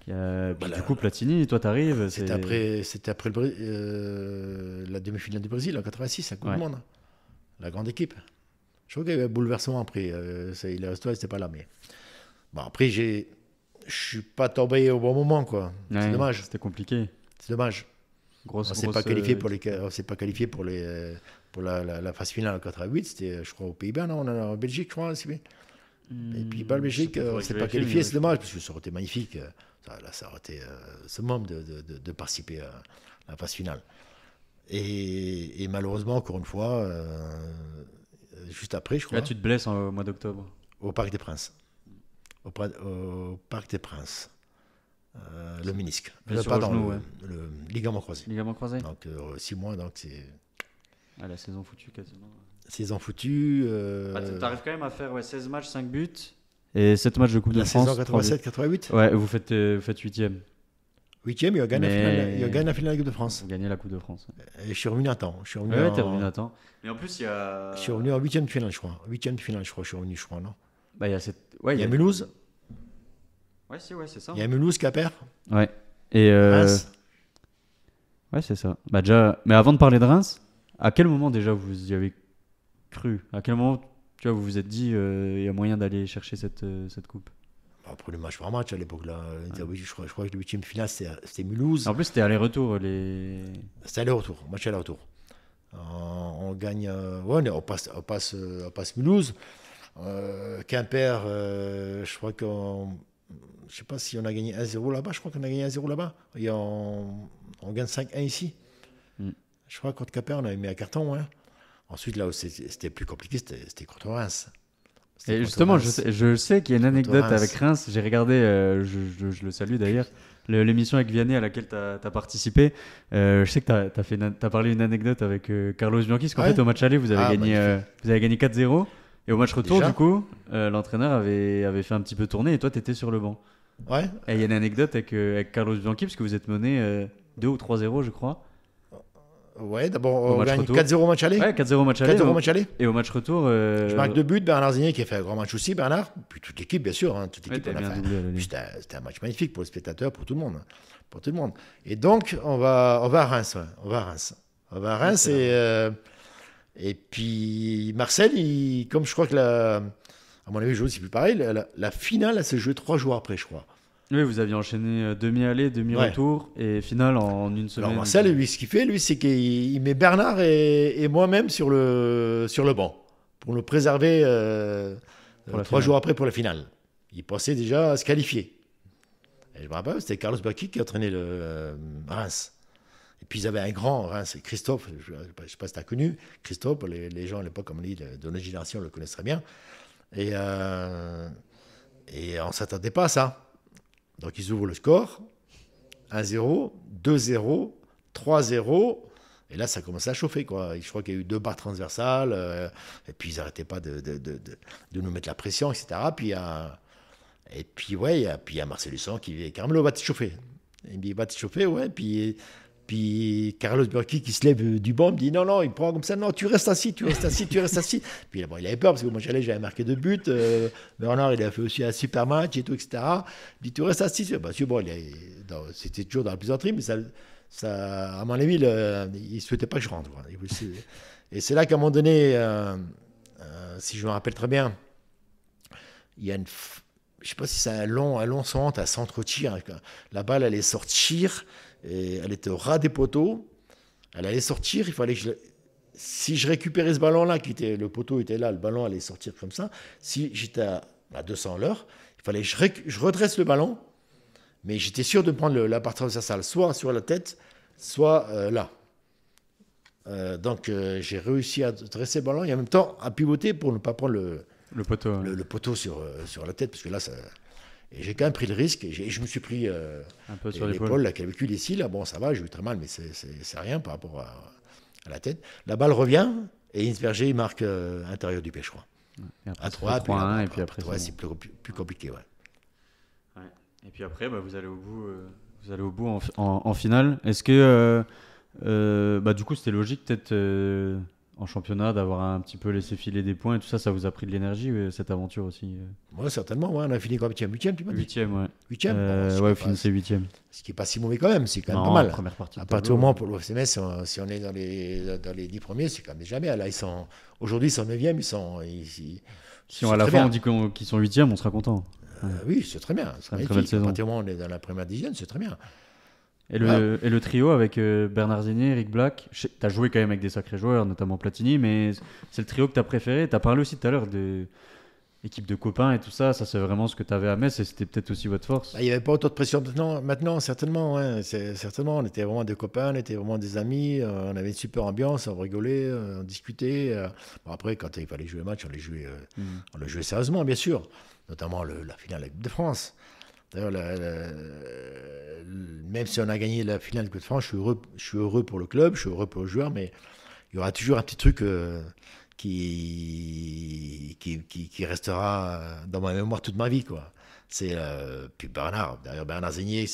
euh, bah, du coup, Platini, toi, t'arrives. C'était après, c'était après le, euh, la demi-finale du Brésil en 86, la Coupe du Monde. La grande équipe. Je crois qu'il y avait un bouleversement après. Euh, ça, il n'était c'était pas là, mais bon, après, j'ai, je suis pas tombé au bon moment, quoi. c'est dommage. C'était compliqué. C'est dommage. on s'est pas qualifié euh, pour les, s'est pas qualifié pour les, pour la, phase finale en 88. C'était, je crois, aux Pays-Bas, non, en Belgique, je crois, c'est Et puis, hmm, pas Belgique, on s'est pas qualifié, c'est dommage, parce que ça aurait été magnifique ça, là, ça aurait été euh, ce moment de, participer à la phase finale. Et, malheureusement, encore une fois, euh, juste après, je crois. Là, tu te blesses en, au mois d'octobre Au Parc des Princes. Au, au Parc des Princes. Euh, le ménisque. Le, pas ligament croisé. Ligament croisé. Donc six mois, donc c'est. Ah, la saison foutue quasiment. Saison foutue. Euh... Ah, t'arrives quand même à faire 16 matchs, 5 buts. Et 7 matchs de Coupe de France. La saison 87-88 Ouais, vous faites, euh, vous faites 8 e 8 e il a gagné la finale de la Coupe de France. Gagné la Coupe de France. Et je suis revenu à temps. Je suis revenu ouais, t'es revenu à temps. Mais en plus, il y a. Je suis revenu en 8 e de finale, je crois. 8 e de finale, je crois. Je suis revenu, je crois, non bah, Il y a, cette... ouais, il y a, Mulhouse. Ouais, c'est ouais, c'est ça. Il y a Mulhouse, perdu. Ouais. Et. Euh... Reims. Ouais, c'est ça. Bah, déjà... Mais avant de parler de Reims, à quel moment déjà vous y avez cru À quel moment tu vois, vous vous êtes dit, euh, il y a moyen d'aller chercher cette, euh, cette coupe après bah, le match par match à l'époque là je, crois, je crois que le huitième final c'était euh, Mulhouse en plus c'était aller-retour les c'était aller-retour match aller-retour on gagne on passe passe Mulhouse Quimper je crois qu'on sais pas si on a gagné 1-0 là-bas je crois qu'on a gagné 1-0 là-bas et on, gagne 5-1 ici mm. je crois qu'au contre Quimper on avait mis un carton hein. Ensuite, là où c'était plus compliqué, c'était contre Reims. Et justement, je, sais qu'il y a une anecdote avec Reims. J'ai regardé, euh, je, le salue d'ailleurs, l'émission avec Vianney à laquelle tu as, participé. Euh, je sais que tu as, as, parlé une anecdote avec euh, Carlos Bianchi, parce qu'en fait, au match aller, vous avez ah, gagné, vous avez gagné 4-0. Et au match retour, du coup, l'entraîneur avait, avait fait un petit peu tourner et toi, tu étais sur le banc. Ouais. Et il y a une anecdote avec, avec Carlos Bianchi, parce que vous êtes mené 2 ou 3-0, je crois. Ouais, d'abord, on gagne 4-0 au match aller. Ouais, 4-0 au match aller. 4-0 au match aller. Et au match retour. Euh... Je marque deux buts, Bernard Zinier qui a fait un grand match aussi, Bernard. Puis toute l'équipe, bien sûr. Hein, toute l'équipe, ouais, C'était un match magnifique pour le spectateur, pour tout le monde. Pour tout le monde. Et donc, on va, on va à Reims. On va à Reims. On va à Reims. et, euh, et puis, Marcel, il, comme je crois que la. À mon avis, je aussi plus pareil. La, la, finale, elle se joue trois jours après, je crois. Oui, vous aviez enchaîné euh, demi-aller, demi-retour et finale en une semaine. Alors Marcel, lui, ce qu'il fait, lui, c'est qu'il met Bernard et, moi-même sur le, sur le banc pour le préserver euh, euh, trois jours après pour la finale. Il pensait déjà à se qualifier. Et je me rappelle, c'était Carlos Bacchi qui entraînait le Reims. Et puis ils avaient un grand, Reims, c'est Christophe, je ne sais pas si tu as connu, Christophe, les, gens à l'époque, comme on dit, de notre génération le connaissent très bien. Et, et on ne s'attendait pas à ça. Donc ils ouvrent le score. 1-0, 2-0, 3-0. Et là, ça commençait à chauffer. Quoi. Je crois qu'il y a eu deux barres transversales. Euh, et puis, ils n'arrêtaient pas de, de, nous mettre la pression, etc. Puis, euh, et puis, ouais, il y a, puis il y a Marcel Husson qui dit Carmelo, va te chauffer. Il dit Va te chauffer, ouais. Puis, puis Carlos Burki qui se lève euh, du banc me dit non, non, il prend comme ça, non, tu restes assis, tu restes assis, tu restes assis. Puis bon, il avait peur parce que moi j'allais, j'avais marqué deux buts. Euh, Bernard, il a fait aussi un super match et tout, etc. Il dit tu restes assis. Bah, c'était toujours dans la plaisanterie, mais ça, à mon avis, il ne souhaitait pas que je rentre. Et c'est là qu'à un moment donné, euh, si je me rappelle très bien, il y a une. Je ne sais pas si c'est un long, un long centre, un centre-tir. Hein, la balle, allait sortir elle était au ras des poteaux. Elle allait sortir. Il fallait que Si je récupérais ce ballon-là, qui le poteau était là, le ballon allait sortir comme ça. Si j'étais à, à 200 l'heure, il fallait que je, redresse le ballon. Mais j'étais sûr de prendre la partie de sa salle, soit sur la tête, soit euh, là. Euh, donc euh, j'ai réussi à dresser le ballon et en même temps à pivoter pour ne pas prendre le, poteau, le, poteau sur, sur la tête, parce que là, ça, et j'ai quand même pris le risque. Et je me suis pris euh, un peu l'épaule, la clavicule ici. Là, bon, ça va, j'ai eu très mal, mais c'est rien par rapport à, la tête. La balle revient et Insberger marque euh, intérieur du pêche À 3, 3 puis, et puis après. c'est plus, compliqué, ouais. Et puis après, bah, vous allez au bout, euh, vous allez au bout en, finale. Est-ce que. Bah, du coup, c'était logique, peut-être en championnat, d'avoir un petit peu laissé filer des points et tout ça, ça vous a pris de l'énergie, euh, cette aventure aussi euh Oui, certainement. On a fini comme 8 Huitième, tu m'as dit Huitième, ouais. Huitième euh, bon, Ouais, on 8 Ce qui n'est pas si mauvais quand même, c'est quand même pas mal. Première partie à partir du moment pour l'OFCMS, si, si on est dans les, dans les 10 premiers, c'est quand même jamais. Là, ils sont, aujourd'hui, ils sont 9e, ils sont. Ils, si à la fin on dit qu'ils sont 8e, on sera content. Euh, oui, c'est très bien. C'est À partir du moment où on est dans la première dizaine, c'est très bien. Et le, trio avec euh, Bernard Zinier, Eric Black, tu as joué quand même avec des sacrés joueurs, notamment Platini, mais c'est le trio que tu as préféré. Tu as parlé aussi tout à l'heure de équipe de copains et tout ça, ça c'est vraiment ce que tu avais à Metz et c'était peut-être aussi votre force. Bah, il n'y avait pas autant de pression maintenant, maintenant certainement, hein. certainement, on était vraiment des copains, on était vraiment des amis, euh, on avait une super ambiance, on rigolait, euh, on discutait. Bon, après, quand il fallait jouer le match, mm. on le jouait sérieusement, bien sûr, notamment la finale de la de France. D'ailleurs, même si on a gagné la finale de Coupe de France, je suis, heureux, pour le club, je suis heureux pour le joueur, mais il y aura toujours un petit truc euh, qui, qui, restera dans ma mémoire toute ma vie. Quoi. C'est, euh, puis Bernard, d'ailleurs Bernard Zénier,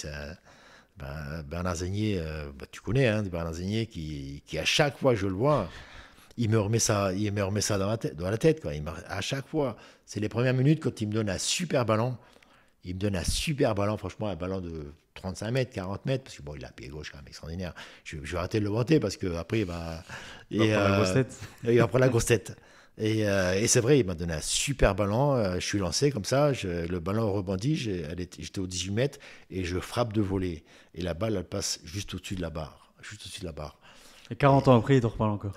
ben, Bernard euh, ben, tu connais hein, Bernard Zénier qui, à chaque fois que je le vois, il me remet ça, il me remet ça dans la tête, dans la tête quoi. Il à chaque fois, c'est les premières minutes quand il me donne un super ballon. Il me donne un super ballon, franchement, un ballon de 35 mètres, 40 mètres, parce que bon, il a pied gauche quand même extraordinaire. Je, vais arrêter de le monter parce qu'après, bah, il, va la grosse tête. Euh, et, c'est vrai, il m'a donné un super ballon. Euh, je suis lancé comme ça, le ballon rebondit, j'étais au 18 mètres et je frappe de voler. Et la balle, elle passe juste au-dessus de la barre. Juste au-dessus de la barre. Et 40 ans après, il te reparle encore.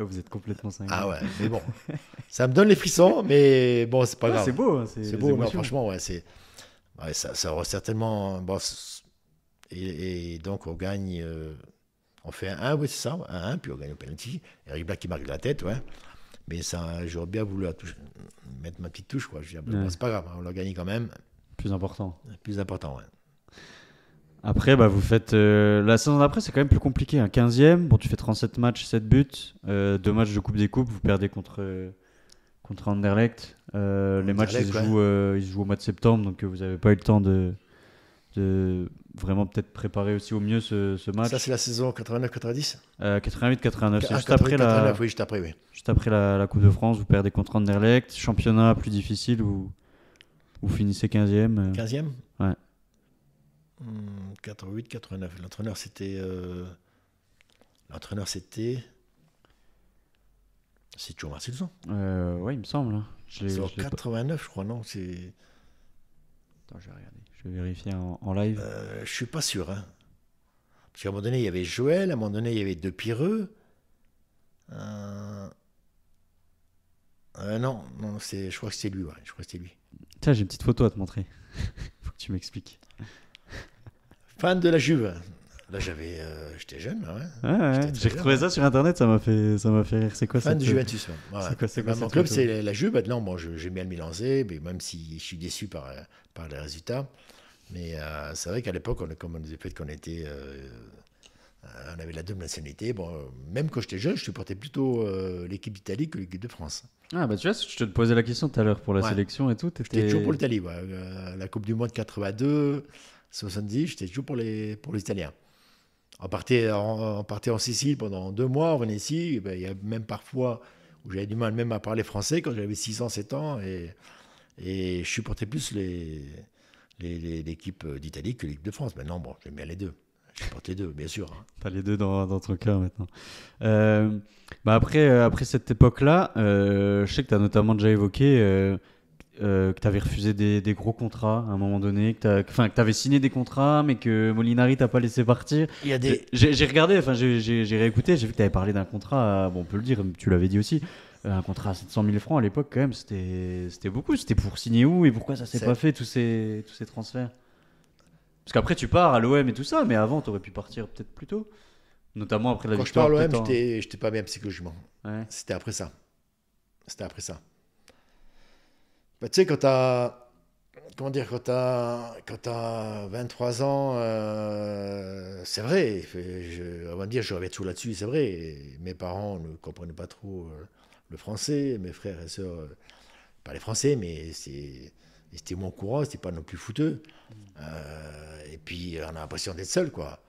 Ah, vous êtes complètement cinglé. Ah ouais, mais bon, ça me donne les frissons, mais bon, c'est pas grave. C'est beau, hein, c'est beau. franchement, ouais, c'est ouais, ça, ça certainement. Bon, et, donc on gagne, euh, on fait un 1, oui c'est ça, un 1, puis on gagne au penalty. Eric Black qui marque la tête, ouais. Mais ça, j'aurais bien voulu mettre ma petite touche, quoi. Je c'est pas grave, hein, on l'a gagné quand même. Plus important. Plus important, ouais. Après, bah, vous faites. Euh, la saison d'après, c'est quand même plus compliqué. Un 15e, bon, tu fais 37 matchs, 7 buts, euh, Deux matchs de Coupe des Coupes, vous perdez contre, contre Anderlecht. Euh, les matchs, ils, se jouent, au mois de septembre, donc vous n'avez pas eu le temps de, vraiment peut-être préparer aussi au mieux ce, match. Ça, c'est la saison 89-90 88-89, c'est juste, la... après, juste après la, Coupe de France, vous perdez contre Anderlecht, championnat plus difficile, vous finissez 15e. 15e Ouais. Hmm. 88, 89. L'entraîneur, c'était. Euh, l'entraîneur, c'était. C'est toujours Marcel euh, Oui, il me semble. 89, hein. je crois, non Attends, je vais regarder. Je vais vérifier en, live. Euh, je suis pas sûr. Hein. Parce qu'à un moment donné, il y avait Joël, à un moment donné, il y avait De Pireux. Euh, euh... non, non je crois que c'est lui. Je crois que c'est lui. Tiens, j'ai une petite photo à te montrer. Faut que tu m'expliques fan de la Juve. Là, j'avais, euh, j'étais jeune. Hein. Ouais. ouais, j'ai retrouvé ça hein. sur internet, ça m'a fait, ça m'a fait rire. C'est quoi Fan de Juventus. C'est quoi, c'est bah, mon club, c'est la Juve. Maintenant, bon, j'aime bien le Milan mais même si je suis déçu par, par les résultats, mais euh, c'est vrai qu'à l'époque, on, comme on nous a fait qu'on était, euh, on avait la double nationalité. Bon, même quand j'étais jeune, je supportais plutôt l'équipe d'Italie que l'équipe de France. Ah bah tu vois, je te posais la question tout à l'heure pour la sélection et tout. J'étais toujours pour l'Italie. la Coupe du Monde 82. 70, j'étais toujours pour les, pour les Italiens. On partait, en, partait en Sicile pendant deux mois, on venait ici, ben, il y a même parfois où j'avais du mal même à parler français quand j'avais 6 ans, 7 ans, et, et je supportais plus les, l'équipe d'Italie que l'équipe de France. Maintenant, bon, j'aime bien les deux. Je supporte les deux, bien sûr. Tu hein. as les deux dans, dans, ton cœur maintenant. Euh, bah après, euh, après cette époque-là, euh, je sais que tu as notamment déjà évoqué euh, que tu avais refusé des, gros contrats à un moment donné, que tu avais signé des contrats, mais que Molinari t'a pas laissé partir. des... J'ai regardé, enfin j'ai réécouté, j'ai vu que tu avais parlé d'un contrat, bon, on peut le dire, tu l'avais dit aussi, euh, un contrat à 700 000 francs à l'époque, quand même, c'était beaucoup. C'était pour signer où et pourquoi ça s'est pas fait, tous ces, tous ces transferts Parce qu'après, tu pars à l'OM et tout ça, mais avant, tu aurais pu partir peut-être plus tôt. Notamment après la Quand Quand je pars à l'OM, j'étais pas bien psychologiquement. Ouais. C'était après ça. C'était après ça. Bah, tu sais, quand t'as. Comment dire, quand t'as, quand as 23 ans, euh, c'est vrai, je, avant dire, je reviens tout là-dessus, c'est vrai. Mes parents ne comprenaient pas trop euh, le français, mes frères et sœurs euh, parlaient français, mais c'est, c'était moins courant, c'était pas non plus fouteux. et puis, on a l'impression d'être seul, quoi.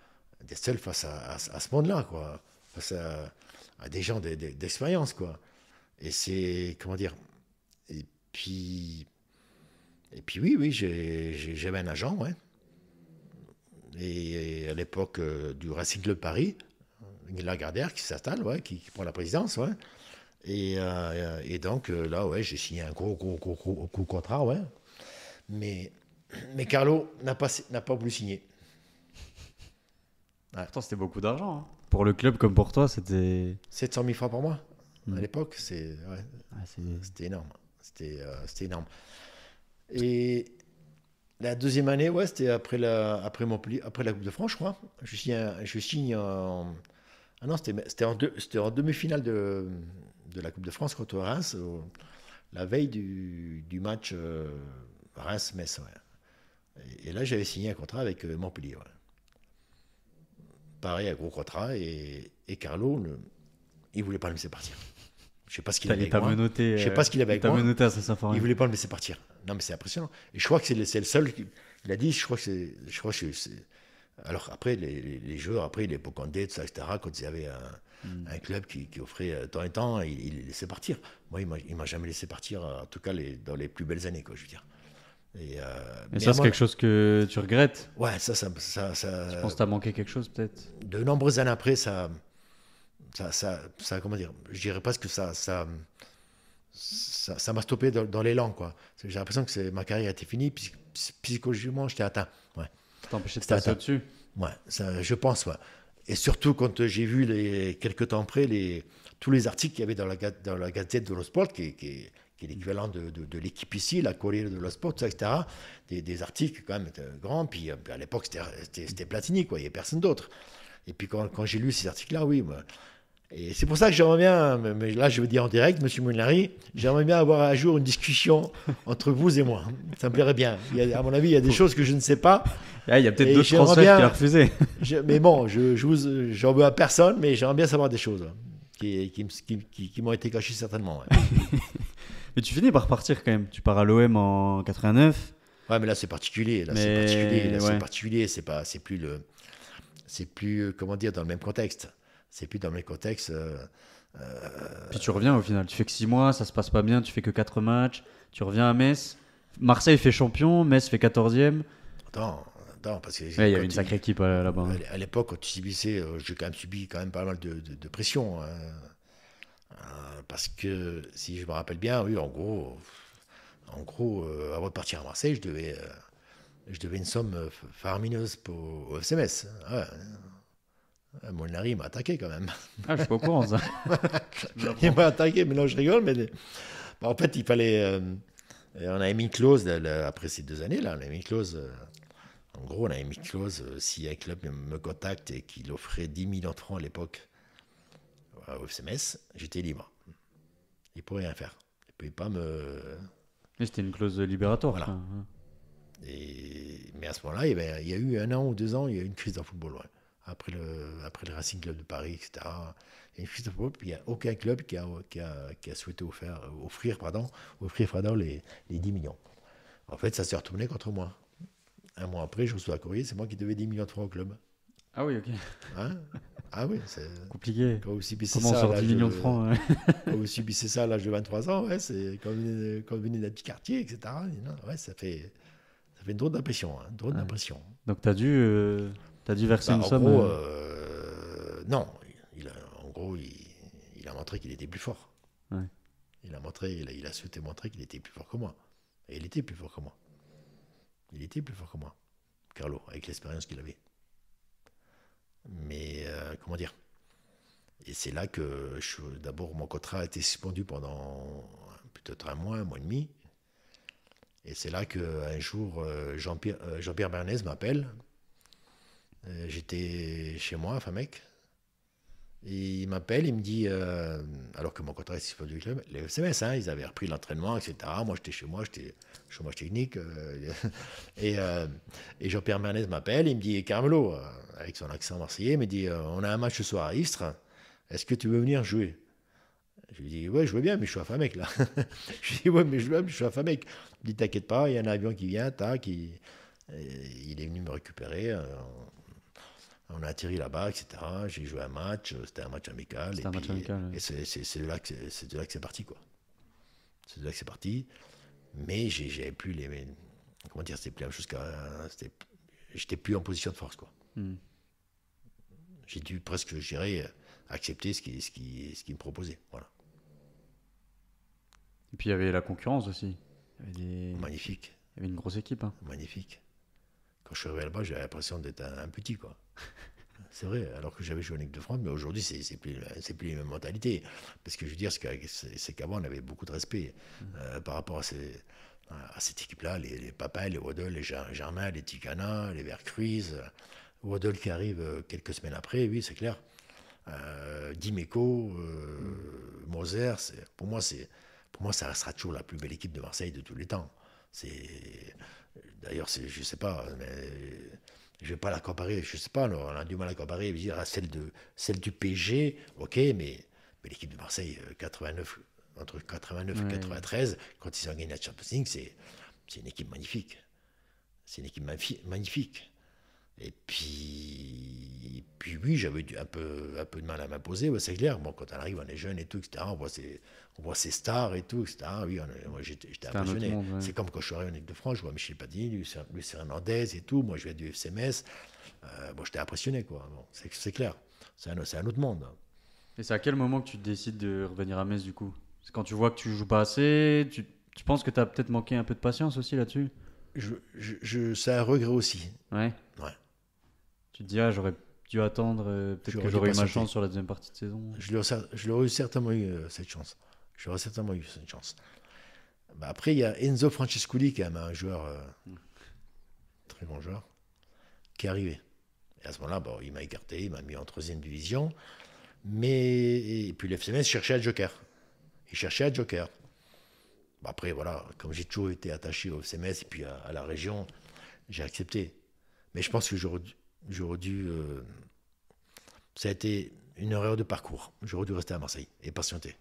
D'être seul face à, ce monde-là, quoi. Face à, des gens d'expérience, quoi. Et c'est, comment dire, puis, et puis oui, oui, j'avais un agent, ouais. Et, à l'époque euh, du Racing Club Paris, Lagardère qui s'installe, ouais, qui, qui, prend la présidence, ouais. Et, euh, donc euh, là, ouais, j'ai signé un gros, gros, gros, contrat, ouais. Mais, mais Carlo n'a pas, n'a pas voulu signer. Pourtant, c'était beaucoup d'argent. Hein. Pour le club comme pour toi, c'était. 700 000 francs pour moi, À hmm. l'époque, ah, c'est, c'était énorme. Euh, c'était énorme. Et la deuxième année, ouais, c'était après la, après, Montpellier, après la Coupe de France, je crois. Je signe, je signe en, ah non, c'était en, en demi-finale de, de, la Coupe de France contre Reims, la veille du, match euh, Reims-Metz. Ouais. Et, là, j'avais signé un contrat avec euh, Montpellier. Pareil, un gros contrat. Et, et Carlo, il il voulait pas le laisser partir. Je sais pas ce qu'il avait. Il euh, moi. Je sais pas ce qu'il avait avec moi. il ne Il voulait pas me laisser partir. Non, mais c'est impressionnant. Et je crois que c'est le, le, seul. il a dit, je crois que c'est, je crois que alors après, les, les, joueurs, après, les Pocandé, etc., quand il y un, hmm. un club qui, offrait euh, tant temps et temps, il, les laissait partir. Moi, il ne m'a jamais laissé partir, euh, en tout cas les, dans les plus belles années, quoi, je veux dire. Et, mais, ça, c'est quelque chose que tu regrettes Ouais, ça, ça. ça, ça je pense que tu as manqué quelque chose, peut-être De nombreuses années après, ça ça, ça, ça, comment dire, je dirais presque que ça, ça, ça, m'a stoppé dans, l'élan, quoi. J'ai l'impression que ma carrière était finie, puis, psychologiquement, j'étais atteint. Ouais. empêché de passer au-dessus Ouais, je pense, ouais. Et surtout quand euh, j'ai vu, les, quelques temps après, les, tous les articles qu'il y avait dans la, dans la Gazette de l'Osport, qui, qui, qui est l'équivalent de, de, l'équipe ici, la courrier de la etc. Des, des, articles quand même euh, grands. Puis euh, à l'époque, c'était Platini, quoi. Il n'y avait personne d'autre. Et puis quand, quand j'ai lu ces articles-là, oui, et c'est pour ça que j'aimerais bien, mais là je veux dire en direct, Monsieur Moulary, j'aimerais bien avoir un jour une discussion entre vous et moi. Ça me plairait bien. à mon avis, il y a des choses que je ne sais pas. Ah, il y a peut-être d'autres transferts qui l'ont refusé. mais bon, je j'en veux à personne, mais j'aimerais bien savoir des choses qui, qui, m'ont été cachées certainement. mais tu finis par partir quand même. Tu pars à l'OM en 89. Ouais, mais là c'est particulier. Là c'est particulier. Là c'est particulier. C'est pas, c'est plus le, c'est plus euh, comment dire dans le même contexte. C'est plus dans mes contextes. Euh, euh, Puis tu reviens au final, tu fais que 6 mois, ça se passe pas bien, tu fais que 4 matchs, tu reviens à Metz. Marseille fait champion, Metz fait 14e. Attends, attends, parce qu'il y a une sacrée équipe euh, là-bas. Hein. À l'époque, quand tu subissais, j'ai quand même subi quand même pas mal de, pression. Hein. Parce que, si je me rappelle bien, oui, en gros, en gros avant de partir à Marseille, je devais, je devais une somme faramineuse pour, au FCMS. Hein. Ouais. Euh, mon m'a attaqué quand même. Ah, je suis pas au courant, ça. il m'a attaqué, mais non, je rigole. Mais bah, en fait, il fallait. Euh, on avait mis une clause, après ces deux années-là, on avait mis une clause. Euh, en gros, on avait mis une clause si un club me contacte et qu'il offrait 10 000 francs à l'époque au FCMS, j'étais libre. Il ne pouvait rien faire. Il ne pouvait pas me. Mais c'était une clause libératoire. Voilà. Hein. Et... Mais à ce moment-là, il, y a eu un an ou deux ans, il y a eu une crise dans le football. Ouais après le, après le Racing Club de Paris, etc. Et il n'y a aucun club qui a, qui a, qui a souhaité offrir, offrir, pardon, offrir pardon, les, les 10 millions. En fait, ça s'est retourné contre moi. Un mois après, je reçois un courrier, c'est moi qui devais 10 millions de francs au club. Ah oui, ok. Hein ah oui, c'est compliqué. Comment ça, sort 10 millions de francs ouais. Hein quand vous subissez ça à l'âge de 23 ans, ouais, c'est quand, quand vous venez d'un petit quartier, etc. ouais, ça fait, ça fait une drôle d'impression. Hein, Donc tu as dû euh, T'as bah, euh, euh, Non. Il a, en gros, il, a montré qu'il était plus fort. Il a montré, il a, il montrer qu'il était plus fort que moi. Et il était plus fort que moi. Il était plus fort que moi, Carlo, avec l'expérience qu'il avait. Mais euh, comment dire Et c'est là que d'abord mon contrat a été suspendu pendant peut-être un mois, un mois et demi. Et c'est là que qu'un jour, Jean-Pierre Jean, m'appelle euh, j'étais chez moi, enfin mec. il m'appelle, il me dit, euh, alors que mon contrat est suspendu avec les sms hein, ils avaient repris l'entraînement, etc. Moi, j'étais chez moi, j'étais chômage technique. Euh, et, et Jean-Pierre Manès m'appelle, il me dit, Carmelo, avec son accent marseillais, il me dit, on a un match ce soir à Istres, est-ce que tu veux venir jouer Je lui dis, ouais, je veux bien, mais je suis à Famec là. je lui dis, ouais, mais je veux bien, mais je suis à mec Il me dit, t'inquiète pas, il y a un avion qui vient, tac, il, il est venu me récupérer. On a atterri là-bas, etc. J'ai joué un match, euh, c'était un match amical. Et c'est de là que c'est parti, quoi. C'est là que c'est parti. Mais j'avais plus les. comment dire, c'était plus la même chose J'étais plus en position de force, quoi. Hmm. J'ai dû presque, gérer, accepter ce qui, ce qui me proposait. Voilà. Et puis il y avait la concurrence aussi. Magnifique. Il y avait une grosse équipe. Hein. Magnifique. Quand je suis arrivé là-bas, j'avais l'impression d'être un, petit, quoi. C'est vrai, alors que j'avais joué en équipe de France, mais aujourd'hui, c'est plus, plus la même mentalité. Parce que je veux dire, c'est qu'avant, on avait beaucoup de respect mmh. euh, par rapport à, cette équipe-là, les, les les Waddle, les Germain, les Ticana, les Vercruz. Waddle qui arrive euh, quelques semaines après, oui, c'est clair. Euh, Dimeco, euh, mmh. Moser, pour moi, c'est pour moi, ça restera toujours la plus belle équipe de Marseille de tous les temps. C'est D'ailleurs, je ne sais pas, mais je ne vais pas la comparer, je sais pas, on a du mal à comparer, à celle, de, celle du PG, ok, mais, l'équipe de Marseille, 89, euh, entre 89 et 93, quand ils ont gagné la Champions League, c'est une équipe magnifique. C'est une équipe magnifique. Et puis, puis oui, j'avais un peu, un peu de mal à m'imposer, c'est clair. Bon, quand on arrive, on est jeune et tout, etc. On voit ses, stars et tout, etc. Oui, moi j'étais impressionné. C'est comme quand je suis arrivé en Ile-de-France, je vois Michel Padini, Lucien Hernandez et tout. Moi, je viens du FCMS. Euh, bon, j'étais impressionné, quoi. Bon, c'est clair. C'est un, un, autre monde. Et c'est à quel moment que tu décides de revenir à Metz, du coup C'est quand tu vois que tu joues pas assez Tu, tu penses que tu as peut-être manqué un peu de patience aussi là-dessus je, je, C'est un regret aussi. Ouais. Tu te dis, ah, j'aurais dû attendre, euh, peut-être que j'aurais eu ma chance sur la deuxième partie de saison. Je l'aurais euh, certainement eu cette chance. J'aurais certainement eu cette chance. après, il y a Enzo Francescoli, qui est un joueur, euh, mm. très bon joueur, qui est arrivé. Et à ce moment-là, bon, il m'a écarté, il m'a mis en troisième division. Mais, et puis l'FCMS cherchait à Joker. Il cherchait à Joker. après, voilà, comme j'ai toujours été attaché au FCMS et puis à, à la région, j'ai accepté. Mais je pense que j'aurais dû j'aurais dû. Euh, ça a été une erreur de parcours. J'aurais dû rester à Marseille et patienter.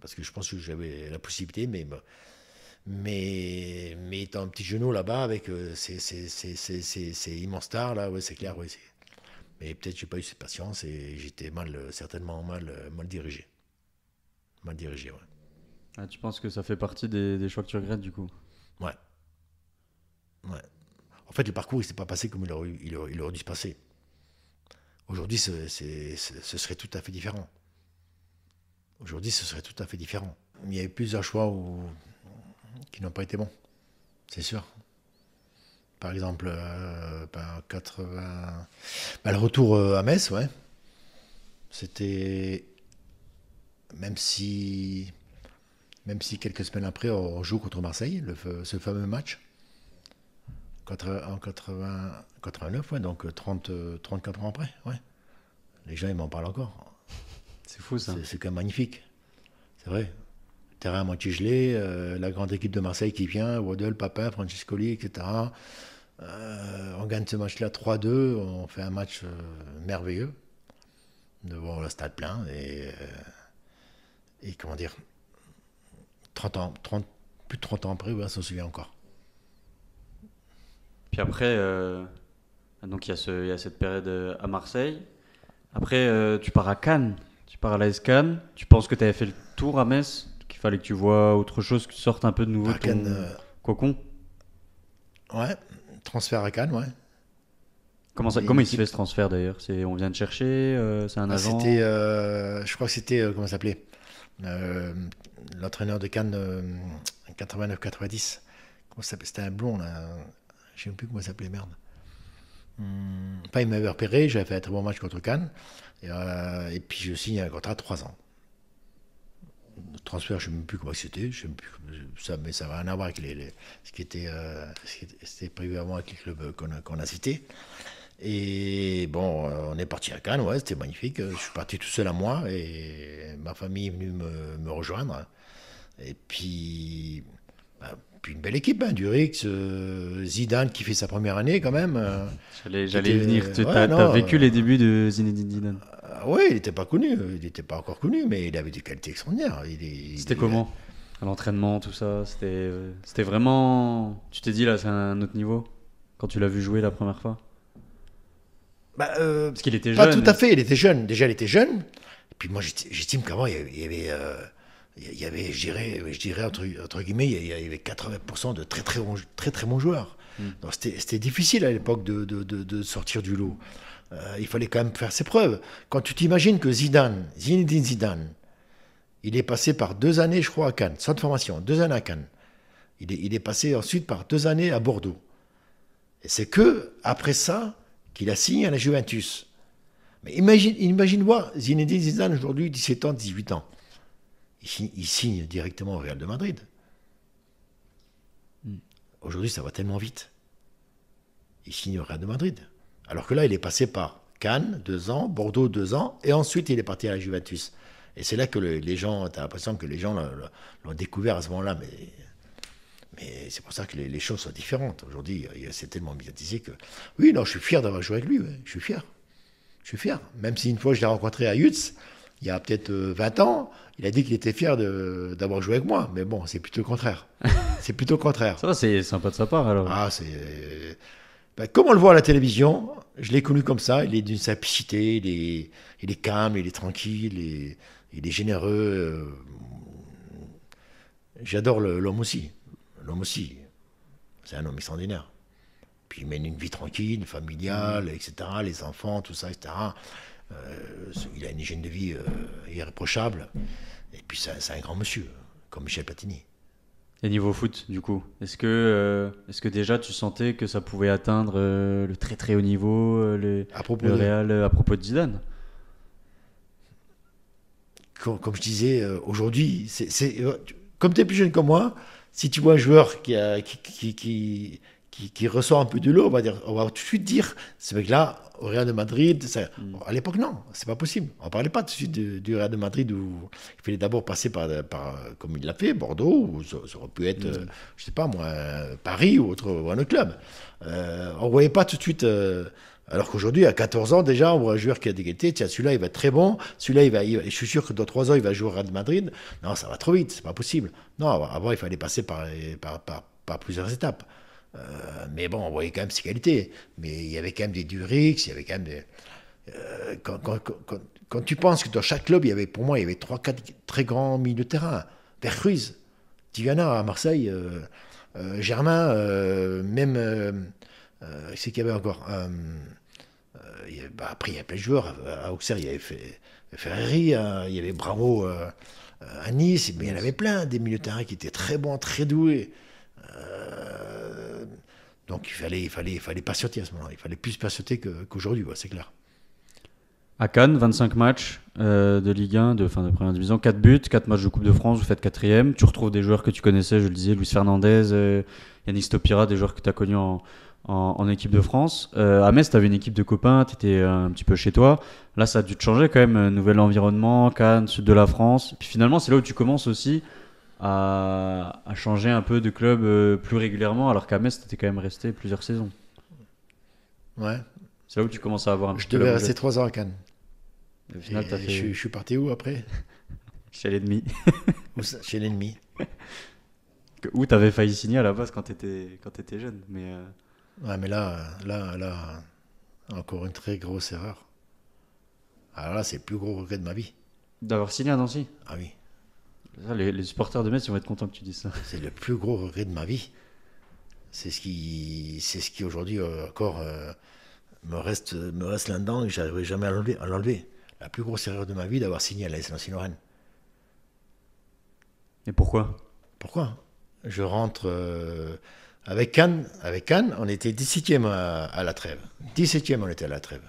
Parce que je pense que j'avais la possibilité, mais, mais, mais étant un petit genou là-bas avec euh, ces, ces, immenses stars, là, ouais, c'est clair, ouais, Mais peut-être j'ai pas eu cette patience et j'étais mal, euh, certainement mal, mal dirigé. Mal dirigé, ouais. Ah, tu penses que ça fait partie des, des choix que tu regrettes du coup Ouais. Ouais. En fait, le parcours, il ne s'est pas passé comme il aurait, il dû se passer. Aujourd'hui, ce, serait tout à fait différent. Aujourd'hui, ce serait tout à fait différent. Il y a eu plusieurs choix qui n'ont pas été bons, c'est sûr. Par exemple, euh, ben, ben, le retour euh, à Metz, ouais. C'était. Même si. Même si quelques semaines après, on joue contre Marseille, ce fameux match en 80, 89, donc 34 euh, euh, ans après, ouais. Les gens, ils m'en parlent encore. C'est fou ça. C'est quand même magnifique. C'est vrai. Terrain à moitié gelé, euh, la grande équipe de Marseille qui vient, Waddle, Papin, Francescoli, etc. on gagne ce match-là 3-2, on fait un match merveilleux devant le stade plein et, comment dire, 30 ans, plus de 30 ans après, on s'en souvient encore. Puis après, euh, donc il y, y, a cette période euh, à Marseille. Après, euh, tu pars à Cannes, tu pars à la Cannes. Tu penses que tu avais fait le tour à Metz, qu'il fallait que tu vois autre chose, que tu sortes un peu de nouveau bah, Cannes, quoi Ouais, transfert à Cannes, ouais. Comment, ça, comment il se fait ce transfert d'ailleurs on vient de chercher, c'est un bah, agent. C'était, je crois que c'était comment comment s'appelait l'entraîneur de Cannes 89-90. C'était un blond là je ne sais plus comment ça s'appelait, merde. pas hmm. il m'avait repéré, j'avais fait un très bon match contre Cannes. Et, euh, puis je signe un contrat de 3 ans. Le transfert, je ne sais même plus comment c'était, ça, mais ça n'a rien à voir avec les, ce, qui était, euh, prévu avant avec les clubs qu'on a, cités. Et bon, euh, on est parti à Cannes, ouais, c'était magnifique. Je suis parti tout seul à moi et ma famille est venue me, rejoindre. Et puis, bah, une belle équipe, hein, Durix, euh, Zidane qui fait sa première année quand même. Euh, j'allais venir. Tu as, vécu euh, les débuts de Zinedine Zidane Oui, il n'était pas connu, il n'était pas encore connu, mais il avait des qualités extraordinaires. C'était comment À l'entraînement, tout ça C'était vraiment. Tu t'es dit là, c'est un autre niveau quand tu l'as vu jouer la première fois bah, Parce qu'il était jeune. Pas tout à fait, il était jeune. Déjà, il était jeune. Et puis moi, j'estime qu'avant, il Il y avait il y avait, je dirais, je dirais entre, guillemets, il y avait 80% de très très, très très bons joueurs. Hmm. Donc c'était difficile à l'époque de, sortir du lot. Euh, il fallait quand même faire ses preuves. Quand tu t'imagines que Zidane, Zinedine Zidane, il est passé par deux années, je crois, à Cannes, sans formation, deux années à Cannes. Il est, il est passé ensuite par deux années à Bordeaux. Et c'est que après ça qu'il a signé à la Juventus. Mais imagine, imagine Zinedine Zidane aujourd'hui, 17 ans, 18 ans il signe directement au Real de Madrid. Hmm. Aujourd'hui, ça va tellement vite. Il signe au Real de Madrid. Alors que là, il est passé par Cannes, deux ans, Bordeaux, deux ans, et ensuite, il est parti à la Juventus. Et c'est là que les gens, tu as l'impression que les gens l'ont découvert à ce moment-là, mais, mais c'est pour ça que les, choses sont différentes. Aujourd'hui, c'est tellement médiatisé que. Oui, non, je suis fier d'avoir joué avec lui, je suis fier. Je suis fier. Même si une fois, je l'ai rencontré à Uts il y a peut-être 20 euh, ans, il a dit qu'il était fier d'avoir joué avec moi. Mais bon, c'est plutôt le contraire. c'est plutôt le contraire. Ça, c'est sympa de sa part alors. Ah, c'est. Euh, bah, comme on le voit à la télévision, je l'ai connu comme ça. Il est d'une simplicité, il est, calme, il est tranquille, il est, il est généreux. Euh. J'adore l'homme aussi. L'homme aussi. C'est un homme extraordinaire. Puis il mène une vie tranquille, familiale, mmh. etc. Les enfants, tout ça, etc. Euh, il a une hygiène de vie euh, irréprochable. Et puis, c'est un grand monsieur, comme Michel Platini. Et niveau foot, du coup, est-ce que, euh, est-ce que déjà tu sentais que ça pouvait atteindre le très très haut niveau, le, Real à propos de Zidane comme, je disais, aujourd'hui, comme tu es plus jeune que moi, si tu vois un joueur qui, a, qui, qui qui, qui, un peu de l'eau, on va dire, on va tout de suite dire, ce mec-là, au Real de Madrid, mm. à l'époque, non, c'est pas possible. On parlait pas tout de suite du, Real de Madrid où il fallait d'abord passer par, comme il l'a fait, Bordeaux, ou ça, aurait pu être, je mm. euh, ne je sais pas moi, Paris ou, autre, un autre club. Euh, on voyait pas tout de suite. Euh, alors qu'aujourd'hui, à 14 ans, déjà, on voit un joueur qui a dégagé, Tiens, celui-là, il va être très bon. Celui-là, il va, je suis sûr que dans 3 ans, il va jouer au Real de Madrid. Non, ça va trop vite, c'est pas possible. Non, avant, il fallait passer par, par, par plusieurs étapes. Euh, mais bon, on voyait quand même ses qualités. Mais il y avait quand même des Durix, il y avait quand même des. Euh, quand, tu penses que dans chaque club, il y avait, pour moi, il y avait 3-4 très grands milieux de terrain. Vercruz, Tiviana à Marseille, euh, Germain, même. c'est qu'il y avait encore. Il y avait, bah, après, il y a plein de joueurs. À Auxerre, il y avait Ferrari, hein, il y avait Bravo à Nice, mais il y en avait plein des milieux de terrain qui étaient très bons, très doués. Donc il fallait, il fallait, il fallait patienter à ce moment-là. Il fallait plus patienter qu'aujourd'hui, c'est clair. À Cannes, 25 matchs euh, de Ligue 1, de fin de première division, 4 buts, 4 matchs de Coupe de France, vous faites quatrième. Tu retrouves des joueurs que tu connaissais, je le disais, Luis Fernandez, euh, Yannick des joueurs que tu as connus en, équipe de France. Euh, à Metz, tu avais une équipe de copains, tu étais un petit peu chez toi. Là, ça a dû te changer quand même, nouvel environnement, Cannes, sud de la France. Puis finalement, c'est là où tu commences aussi à, changer un peu de club euh, plus régulièrement, alors qu'à Metz, t'étais quand même resté plusieurs saisons. Ouais. C'est là où tu commences à avoir un Je devais rester trois ans à Cannes. Et au final, fait... je, suis parti où après Chez l'ennemi. Chez l'ennemi. Où t'avais failli signer à la base quand t'étais quand étais jeune, mais. Euh, ouais, mais là, là, là, encore une très grosse erreur. Alors ah là, c'est le plus gros regret de ma vie. D'avoir signé à Nancy Ah oui. Les, supporters de Metz vont être contents que tu dises ça. C'est le plus gros regret de ma vie. C'est ce qui, c'est ce qui aujourd'hui euh, encore euh, me reste, me reste là-dedans et j'arriverai jamais à l'enlever, La plus grosse erreur de ma vie d'avoir signé à la SNC Et pourquoi Pourquoi Je rentre euh, avec Cannes. Avec Cannes, on était 17e à, la trêve. 17e, on était à la trêve.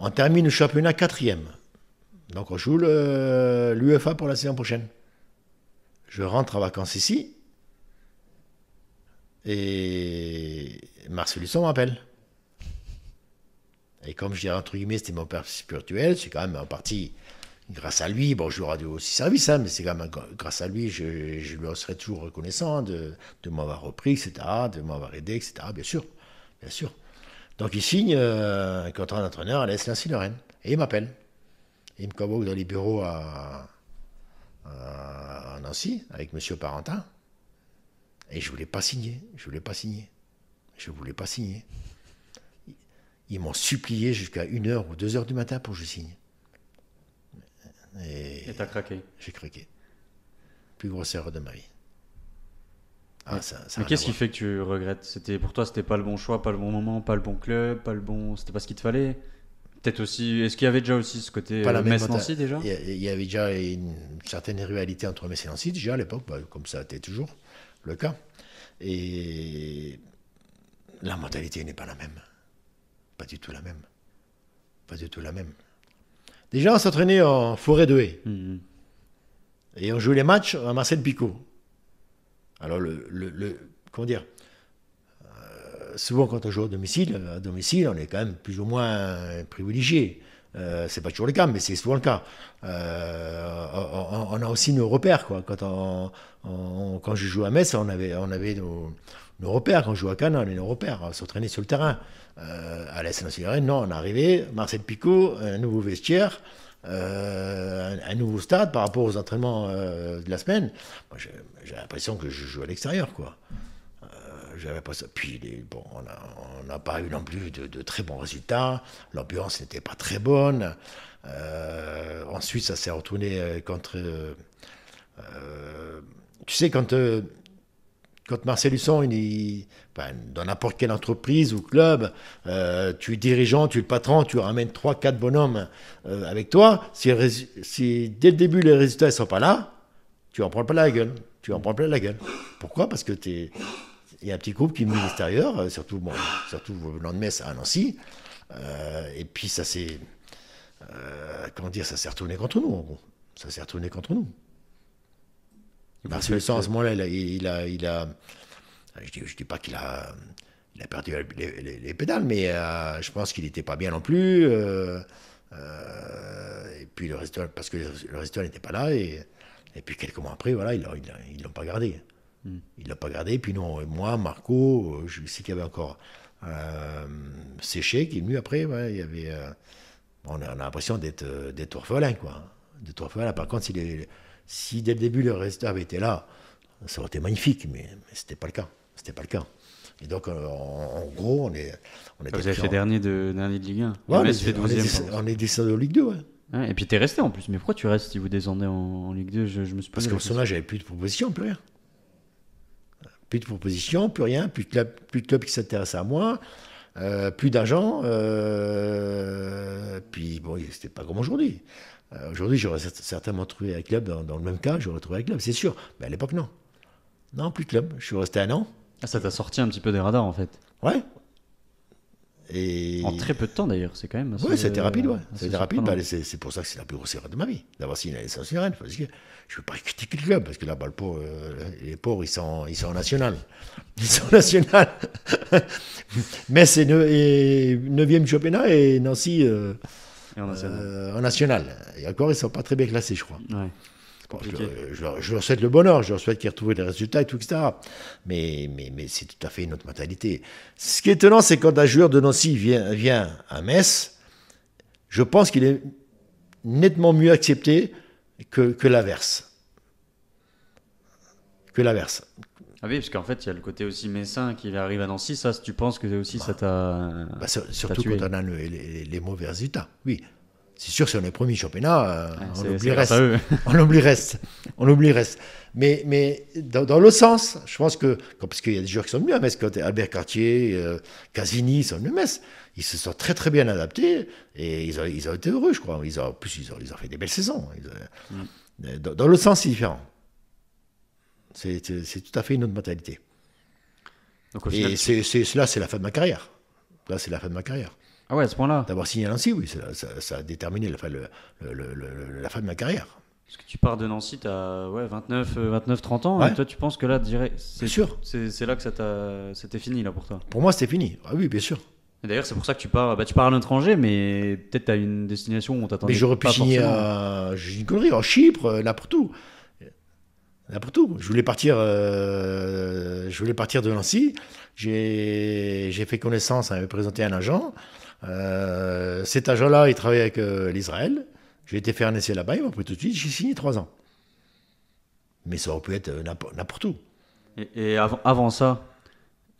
On termine le championnat 4e. Donc on joue l'UEFA pour la saison prochaine. Je rentre en vacances ici. Et Marcel m'appelle. Et comme je dis entre guillemets, c'était mon père spirituel, c'est quand même en partie grâce à lui, bon, je lui dû aussi service, ça. Hein, mais c'est quand même grâce à lui, je, lui serai toujours reconnaissant de, m'avoir repris, etc., de m'avoir aidé, etc., bien sûr, bien sûr. Donc il signe euh, un contrat d'entraîneur à l'Est Lorraine et il m'appelle. Il me convoque dans les bureaux à, Nancy avec Monsieur Parentin. Et je voulais pas signer. Je voulais pas signer. Je voulais pas signer. Ils m'ont supplié jusqu'à 1h ou 2h du matin pour que je signe. Et t'as craqué J'ai craqué. Plus grosse erreur de ma vie. Ah, mais qu'est-ce qui fait que tu regrettes C'était pour toi, c'était pas le bon choix, pas le bon moment, pas le bon club, pas le bon. C'était pas ce qu'il te fallait. Peut-être aussi. Est-ce qu'il y avait déjà aussi ce côté euh, Metz-Nancy déjà Il y avait déjà une certaine rivalité entre Metz et Nancy déjà à l'époque, bah, comme ça était toujours le cas. Et la mentalité n'est pas la même. Pas du tout la même. Pas du tout la même. Déjà, on s'entraînait en forêt de haie. Hmm. Et on jouait les matchs à Marcel Picot. Alors, le, le comment dire euh, souvent quand on joue à domicile, euh, à domicile, on est quand même plus ou moins privilégié. Euh, c'est pas toujours le cas, mais c'est souvent le cas. Euh, on, a aussi nos repères, quoi. Quand, quand je joue à Metz, on avait, on avait nos, repères. Quand je joue à Cannes, on avait nos repères. On s'entraînait sur le terrain. à la non, on est arrivé, Marcel Picot, un nouveau vestiaire. un, un, nouveau stade par rapport aux entraînements de la semaine. J'ai l'impression que je joue à l'extérieur, quoi. Puis bon, on n'a pas eu non plus de, très bons résultats. L'ambiance n'était pas très bonne. Euh, ensuite, ça s'est retourné euh, contre. Euh, tu sais, quand, quand Marcel Husson, dans n'importe quelle entreprise ou club, tu es dirigeant, tu es le patron, tu ramènes 3-4 bonhommes avec toi. Si, dès le début les résultats ne sont pas là, tu en prends pas la gueule. Tu en prends plein la gueule. Pourquoi Parce que tu es il y a un petit groupe qui me de l'extérieur, euh, surtout, bon, surtout venant à Nancy. Euh, et puis ça s'est. Euh, comment dire Ça s'est retourné contre nous, en gros. Ça s'est retourné contre nous. Parce que le sang, à ce moment-là, il a, il a, je dis, je dis pas qu'il a, il a perdu les, les, pédales, mais je pense qu'il n'était pas bien non plus. et puis le resto parce que le resto n'était pas là, et, et, puis quelques mois après, voilà, ils l'ont pas gardé il Il l'a pas gardé. Puis nous, moi, Marco, euh, je sais qu'il y avait encore euh, Séché qui est venu après. il y avait, euh, on a, l'impression d'être des orphelin, quoi. Hein. des orphelin. Par contre, si, si dès le début le reste avait été là, ça aurait été magnifique, mais, mais c'était pas le cas. C'était pas le cas. Et donc, en, gros, on est. On Vous avez fait dernier de, dernier de Ligue 1. on, est, on, est, descendu en Ligue 2, et puis t'es resté en plus. Mais pourquoi tu restes si vous descendez en, Ligue 2 je, me suis Parce qu'au sommet j'avais plus de proposition plus rien plus de propositions, plus rien, plus de clubs plus de club qui s'intéresse à moi. Euh, plus d'argent, euh, puis bon, c'était pas comme aujourd'hui. Euh, aujourd'hui, j'aurais certainement trouvé un club dans, le même cas, j'aurais trouvé un club, c'est sûr. Mais à l'époque, non. Non, plus de club. Je suis resté un an. Ah, ça t'a sorti un petit peu des radars, en fait. Ouais, et... En très peu de temps d'ailleurs, c'est quand même. Assez... Oui, c'était rapide, ouais. C'était rapide. Bah, c'est pour ça que c'est la plus grosse erreur de ma vie, d'avoir signé à l'essence Rennes. Parce que je ne veux pas critiquer le club, parce que là, bas euh, les pauvres, ils sont, ils sont nationaux. Ils sont national. Mais c'est 9e championnat et Nancy euh, et en, national. Euh, national. Et encore, ils ne sont pas très bien classés, je crois. Ouais. Je, leur, souhaite le bonheur, je leur souhaite qu'ils retrouvent les résultats et tout, etc. Mais, mais, mais c'est tout à fait une autre mentalité. Ce qui est étonnant, c'est quand un joueur de Nancy vient, vient à Metz, je pense qu'il est nettement mieux accepté que, que l'inverse. Que l'averse. Ah oui, parce qu'en fait, il y a le côté aussi messin qui arrive à Nancy. Ça, tu penses que aussi bah. bah, ça t'a. surtout quand on a les, les mauvais résultats. Oui. C'est sûr, si on est premier championnat, euh, on, oublie reste. on oublie reste. Mais, mais dans, dans le sens, je pense que, parce qu'il y a des joueurs qui sont venus hein, à Metz, Albert Cartier, euh, Casini, sont venus à Metz. Ils se sont très très bien adaptés et ils ont, été heureux, je crois. Ils ont, en plus, ils ont, ils ont fait des belles saisons. dans, le sens, c'est différent. C'est tout à fait une autre mentalité. Donc, et c'est là, c'est la fin de ma carrière. Là, c'est la fin de ma carrière. Ah ouais, à ce point-là D'avoir signé à Nancy, oui, ça, a déterminé la fin, la fin de ma carrière. Parce que tu pars de Nancy, tu as ouais, 29, 29, 30 ans, et toi tu penses que là, c'est sûr. C'est là que ça c'était fini là pour toi. Pour moi, c'était fini. Ah oui, bien sûr. D'ailleurs, c'est pour ça que tu pars, bah, tu pars à l'étranger, mais peut-être tu as une destination où on t'attendait. Mais j'aurais pu signer à une connerie, en Chypre, là pour tout Je voulais partir, euh, je voulais partir de Nancy. J'ai fait connaissance, j'avais présenté un agent. Euh, cet agent-là, il travaillait avec euh, l'Israël. J'ai été faire un essai là-bas, il m'a pris tout de suite, j'ai signé trois ans. Mais ça aurait pu être euh, n'importe où. Et, avant, ça,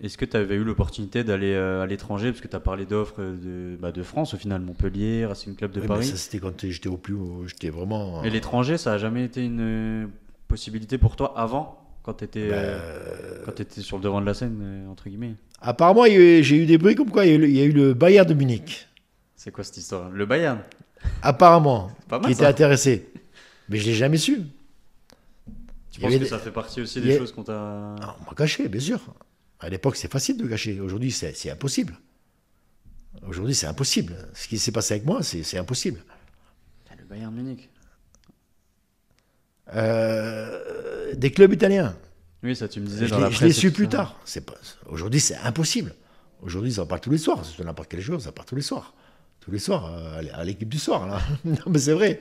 est-ce que tu avais eu l'opportunité d'aller à l'étranger Parce que tu as parlé d'offres de, bah, de, France, au final, Montpellier, Racing Club de Paris. ça, c'était quand j'étais au plus haut, j'étais vraiment. Et l'étranger, ça n'a jamais été une possibilité pour toi avant, quand tu étais, ben, étais sur le devant de la scène, entre guillemets Apparemment, j'ai eu des bruits comme quoi il y, a eu le, Bayern de Munich. C'est quoi cette histoire Le Bayern Apparemment, qui était intéressé. Mais je l'ai jamais su. Tu penses que ça fait partie aussi des choses qu'on t'a. Ah, on m'a caché, bien sûr. À l'époque, c'est facile de cacher. Aujourd'hui, c'est impossible. Aujourd'hui, c'est impossible. Ce qui s'est passé avec moi, c'est impossible. Le Bayern Munich. Euh, des clubs italiens. Oui, ça, tu me disais je dans la Je l'ai su plus tard. Pas... Aujourd'hui, c'est impossible. Aujourd'hui, ça part tous les soirs. C'est n'importe quel jour, ça part tous les soirs. Tous les soirs, euh, à l'équipe du soir. Là. non, mais c'est vrai,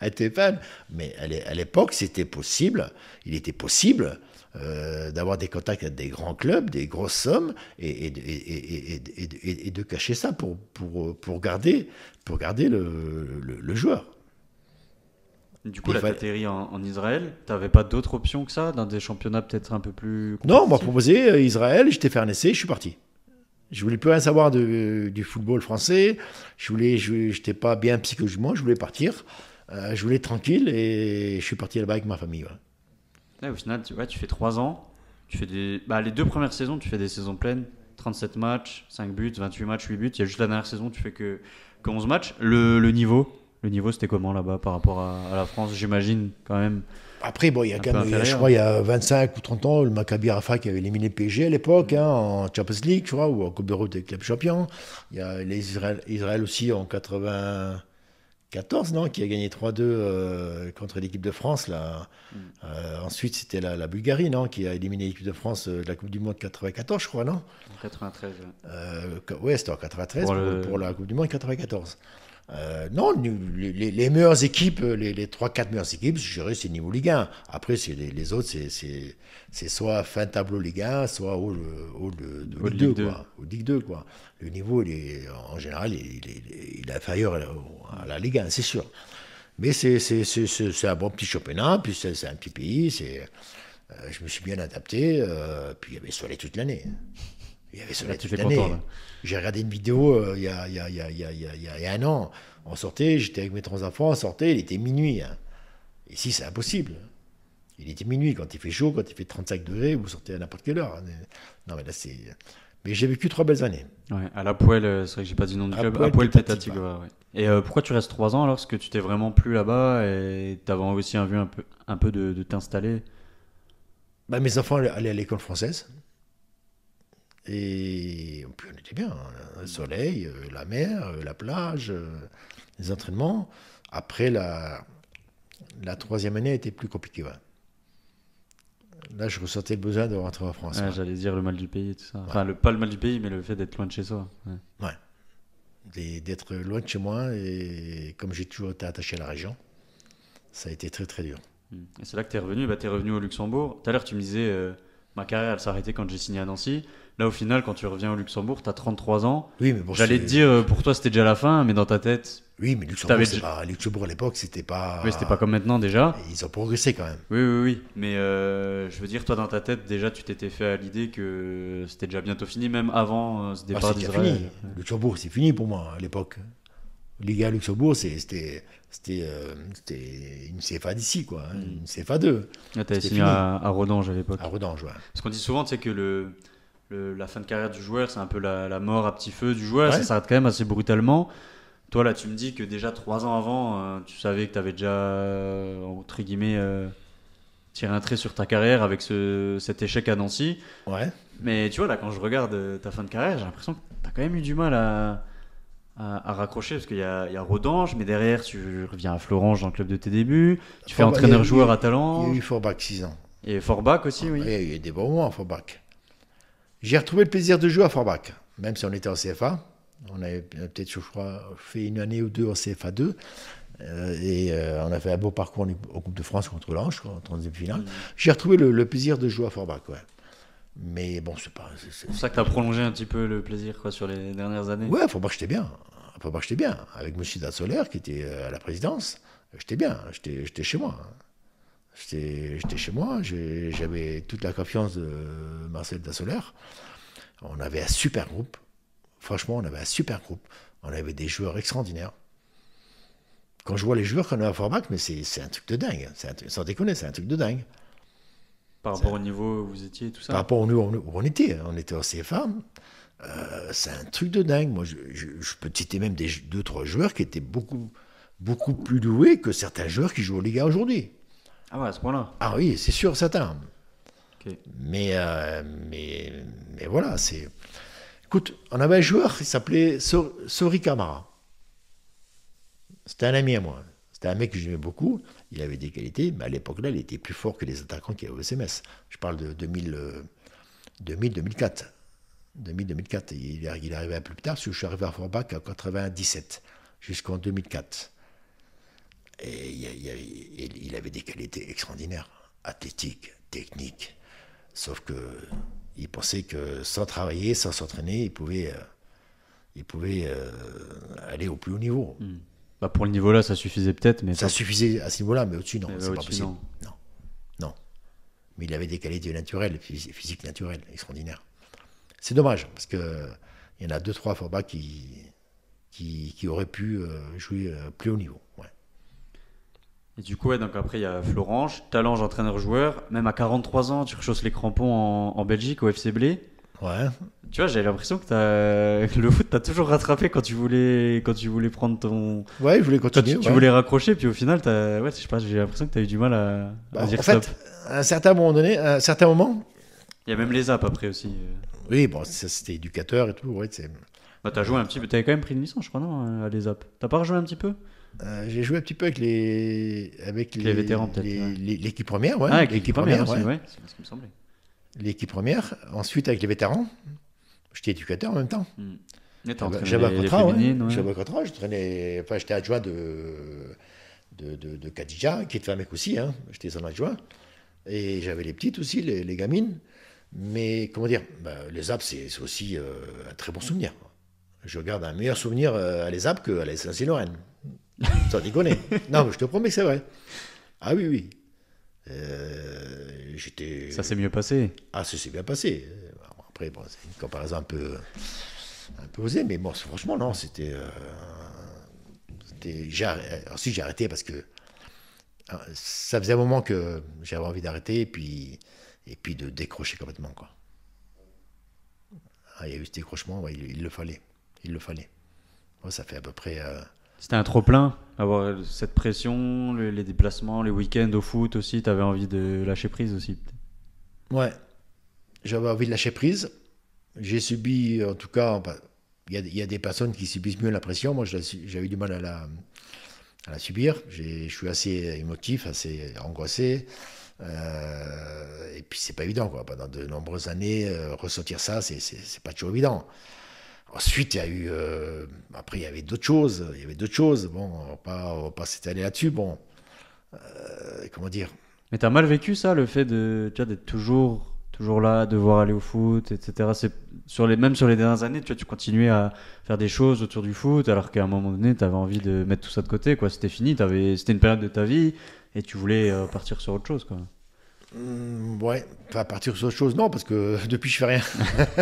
à fan. Mais à l'époque, c'était possible. Il était possible euh, d'avoir des contacts avec des grands clubs, des grosses sommes, et, et, de cacher ça pour, pour, pour garder, pour garder le joueur. Du coup, la là, en, en, Israël. T'avais pas d'autre option que ça Dans des championnats peut-être un peu plus. Non, on m'a proposé euh, Israël, j'étais fait un essai, je suis parti. Je voulais plus rien savoir de, du football français. Je voulais, j'étais pas bien psychologiquement, je voulais partir. Euh, je voulais être tranquille et je suis parti là-bas avec ma famille. au final, tu, fais trois ans. Tu fais des, bah, les deux premières saisons, tu fais des saisons pleines. 37 matchs, 5 buts, 28 matchs, 8 buts. Il y a juste la dernière saison, tu fais que, que 11 matchs. le niveau, le niveau, c'était comment là-bas par rapport à, la France, j'imagine, quand même Après, il y a je crois, il y a 25 ou 30 ans, le Maccabi Rafa qui avait éliminé PG PSG à l'époque, hein, en Champions League, je crois, ou en Coupe d'Europe des clubs champions. Il y a Israël, Israël aussi en 94, non, qui a gagné 3-2 euh, contre l'équipe de France. Là. Mm. Euh, ensuite, c'était la, Bulgarie, qui a éliminé l'équipe de France euh, de la Coupe du Monde 94, je crois, non 93. Oui, ouais, c'était en 93 pour, la Coupe du Monde 94. Euh, non, les, les, meilleures équipes, euh, les, les 3-4 meilleures équipes, je dirais, c'est niveau Ligue 1. Après, les, autres, c'est soit fin tableau Ligue 1, soit haut, euh, de, de Ligue, 2, Quoi, au Ligue 2. Quoi. Le niveau, est, en général, il, il, est inférieur à la, Ligue 1, c'est sûr. Mais c'est un bon petit championnat, puis c'est un petit pays, c'est je me suis bien adapté, puis il y avait soleil toute l'année. Il y avait soleil ah, toute l'année. J'ai regardé une vidéo il y, a un an. On sortait, j'étais avec mes trois enfants, on sortait, il était minuit. Ici, hein. c'est impossible. Il était minuit. Quand il fait chaud, quand il fait 35 degrés, vous sortez à n'importe quelle heure. Hein. Non, mais là, c'est. Mais j'ai vécu trois belles années. à la poêle, euh, c'est vrai que j'ai pas dit le nom du club. à poêle pétatique. Et euh, pourquoi tu restes trois ans alors que tu t'es vraiment plus là-bas et tu avais aussi un, un peu, un peu de, t'installer bah, Mes enfants allaient à l'école française. Et puis on était bien, hein. le soleil, euh, la mer, euh, la plage, euh, les entraînements. Après, la, la troisième année a été plus compliquée. Là, je ressentais le besoin de rentrer en France. J'allais dire le mal du pays et tout ça. Enfin, le, pas le mal du pays, mais le fait d'être loin de chez soi. Ouais. D'être loin de chez moi, et comme j'ai toujours été attaché à la région, ça a été très très dur. Mm. Et c'est là que tu es revenu. Bah, tu es revenu au Luxembourg. Tout à l'heure, tu me disais ma carrière, elle s'arrêtait quand j'ai signé à Nancy. Là, au final, quand tu reviens au Luxembourg, tu as 33 ans. Oui, mais bon, J'allais te dire, euh, pour toi, c'était déjà la fin, mais dans ta tête. Oui, mais Luxembourg, pas... Luxembourg à l'époque, c'était pas. c'était pas comme maintenant déjà. Ils ont progressé quand même. Oui, oui, oui. Mais euh, je veux dire, toi, dans ta tête, déjà, tu t'étais fait à l'idée que c'était déjà bientôt fini, même avant euh, ce ah, départ ah, d'Israël. Luxembourg, c'est fini pour moi à l'époque. Liga Luxembourg, euh, c'était une CFA d'ici, quoi, hein, mm. une CFA 2. Ah, tu signé à, à, Rodange à l'époque. À Rodange, ouais. Ce qu'on dit souvent, c'est que le, la fin de carrière du joueur, c'est un peu la, mort à petit feu du joueur, ça s'arrête quand même assez brutalement. Toi, là, tu me dis que déjà trois ans avant, euh, tu savais que tu avais déjà, euh, entre guillemets, tiré un trait sur ta carrière avec cet échec à Nancy. Ouais. Mais tu vois, là, quand je regarde ta fin de carrière, j'ai l'impression que tu as quand même eu du mal à à, raccrocher parce qu'il y, a Rodange, mais derrière tu reviens à Florange dans le club de tes débuts, tu fais entraîneur-joueur à talent. Il y a eu Forbach 6 ans. Et Forbach aussi, oui. Il y a eu des bons moments à Forbach. J'ai retrouvé le plaisir de jouer à Forbach, même si on était en CFA. On avait peut-être, je crois, fait une année ou deux en CFA2. Euh, et euh, on a fait un beau parcours en, Coupe de France contre l'Ange, en troisième finale. Mm. J'ai retrouvé le, plaisir de jouer à Forbach, ouais. Mais bon, c'est pas. C'est pour ça que tu as prolongé un petit peu le plaisir quoi, sur les dernières années Ouais, faut pas que j'étais bien. Faut pas que j'étais bien. Avec M. Dassolaire, qui était euh, à la présidence, j'étais bien. J'étais chez moi. J'étais chez moi. J'avais toute la confiance de Marcel Dassolaire. On avait un super groupe. Franchement, on avait un super groupe. On avait des joueurs extraordinaires. Quand je vois les joueurs qu'on a à mais c'est un truc de dingue. sans déconner, c'est un truc de dingue. Par rapport au niveau où vous étiez tout ça Par rapport au niveau où on était. Hein. On était au CFA. Euh, c'est un truc de dingue. Moi, je, je, je peux citer même des, deux, trois joueurs qui étaient beaucoup, beaucoup plus doués que certains joueurs qui jouent au Liga aujourd'hui. Ah ouais, à ce point-là Ah oui, c'est sûr, certains. Mais, euh, mais, mais voilà, c'est. Écoute, on avait un joueur qui s'appelait Sori Camara. C'était un ami à moi. C'était un mec que j'aimais beaucoup. Il avait des qualités, mais à l'époque-là, il était plus fort que les attaquants qui avaient au SMS. Je parle de 2000-2004. 2004 euh, il, arrivait un peu plus tard, je suis arrivé à Forbach en 97, jusqu'en 2004. Et il, avait des qualités extraordinaires, athlétiques, techniques. Sauf que il pensait que sans travailler, sans s'entraîner, il pouvait, euh, il pouvait euh, aller au plus haut niveau. Hmm. Bah, pour le niveau là, ça suffisait peut-être, mais ça suffisait à ce niveau-là, mais au-dessus non, c'est pas possible. Non. non. Mais il avait des qualités naturelles, physique naturelles, extraordinaire. C'est dommage parce que il y en a deux trois formats qui qui, qui auraient pu euh, jouer euh, plus haut niveau. Et du coup, ouais, donc après il y a Florange, talent entraîneur joueur, même à 43 ans, tu rechausses les crampons en, en Belgique au FC Blé. Ouais. Tu vois, j'ai l'impression que as le foot, t'as toujours rattrapé quand tu voulais, quand tu voulais prendre ton. Ouais, je voulais continuer. tu, voulais raccrocher, puis au final, as Ouais, je pas, j'ai l'impression que t'as eu du mal à, dire à bah, dire en fait, à un certain moment donné, un certain moment. Il y a même les apps après aussi. Oui, bon, ça, c'était éducateur et tout, ouais, Bah, t'as joué un petit peu, t'avais quand même pris une licence, je crois, non, euh, à les apps. T'as pas rejoué un petit peu euh, j'ai joué un petit peu avec les avec les, les vétérans peut-être l'équipe première ouais ah, avec l'équipe, première, ouais. c'est ce qui me semblait l'équipe première, ensuite avec les vétérans. J'étais éducateur en même temps. J'avais un contrat, J'avais contrat, j'étais adjoint de, de, de, qui était un mec aussi, hein. j'étais son adjoint. Et j'avais les petites aussi, les, gamines. Mais comment dire, bah, les apps, c'est aussi euh, un très bon souvenir. Je garde un meilleur souvenir euh, à les apps qu'à la saint Lorraine. Sans déconner. non, je te promets que c'est vrai. Ah oui, oui. Euh, j'étais... Ça s'est mieux passé Ah, ça s'est bien passé. Euh, après, c'est une comparaison un peu, osée, mais bon, franchement, non, c'était. Euh, j'ai, ensuite, j'ai arrêté parce que hein, ça faisait un moment que j'avais envie d'arrêter et puis, et puis de décrocher complètement. Quoi. Ah, il y a eu ce décrochement, il, le fallait. Il le fallait. ça fait à peu près. C'était un trop-plein, avoir cette pression, les, déplacements, les week-ends au foot aussi, tu avais envie de lâcher prise aussi Ouais, j'avais envie de lâcher prise. J'ai subi, en tout cas, il y, a des personnes qui subissent mieux la pression. Moi, j'ai eu du mal à la, subir. Je suis assez émotif, assez angoissé. Euh, et puis, c'est pas évident. Quoi. Pendant de nombreuses années, euh, ressentir ça, c'est pas toujours évident. Ensuite, il y a eu. Euh, après, il y avait d'autres choses. Il y avait d'autres choses. Bon, on va pas, va pas s'étaler là-dessus. Bon. Euh, comment dire Mais t'as mal vécu ça, le fait de, d'être toujours, toujours là, devoir aller au foot, etc. C'est sur les, même sur les dernières années, tu vois, tu continuais à faire des choses autour du foot, alors qu'à un moment donné, t'avais envie de mettre tout ça de côté, quoi. C'était fini. c'était une période de ta vie et tu voulais euh, partir sur autre chose, quoi. Mmh, ouais, à partir de autre chose, non, parce que depuis, je fais rien.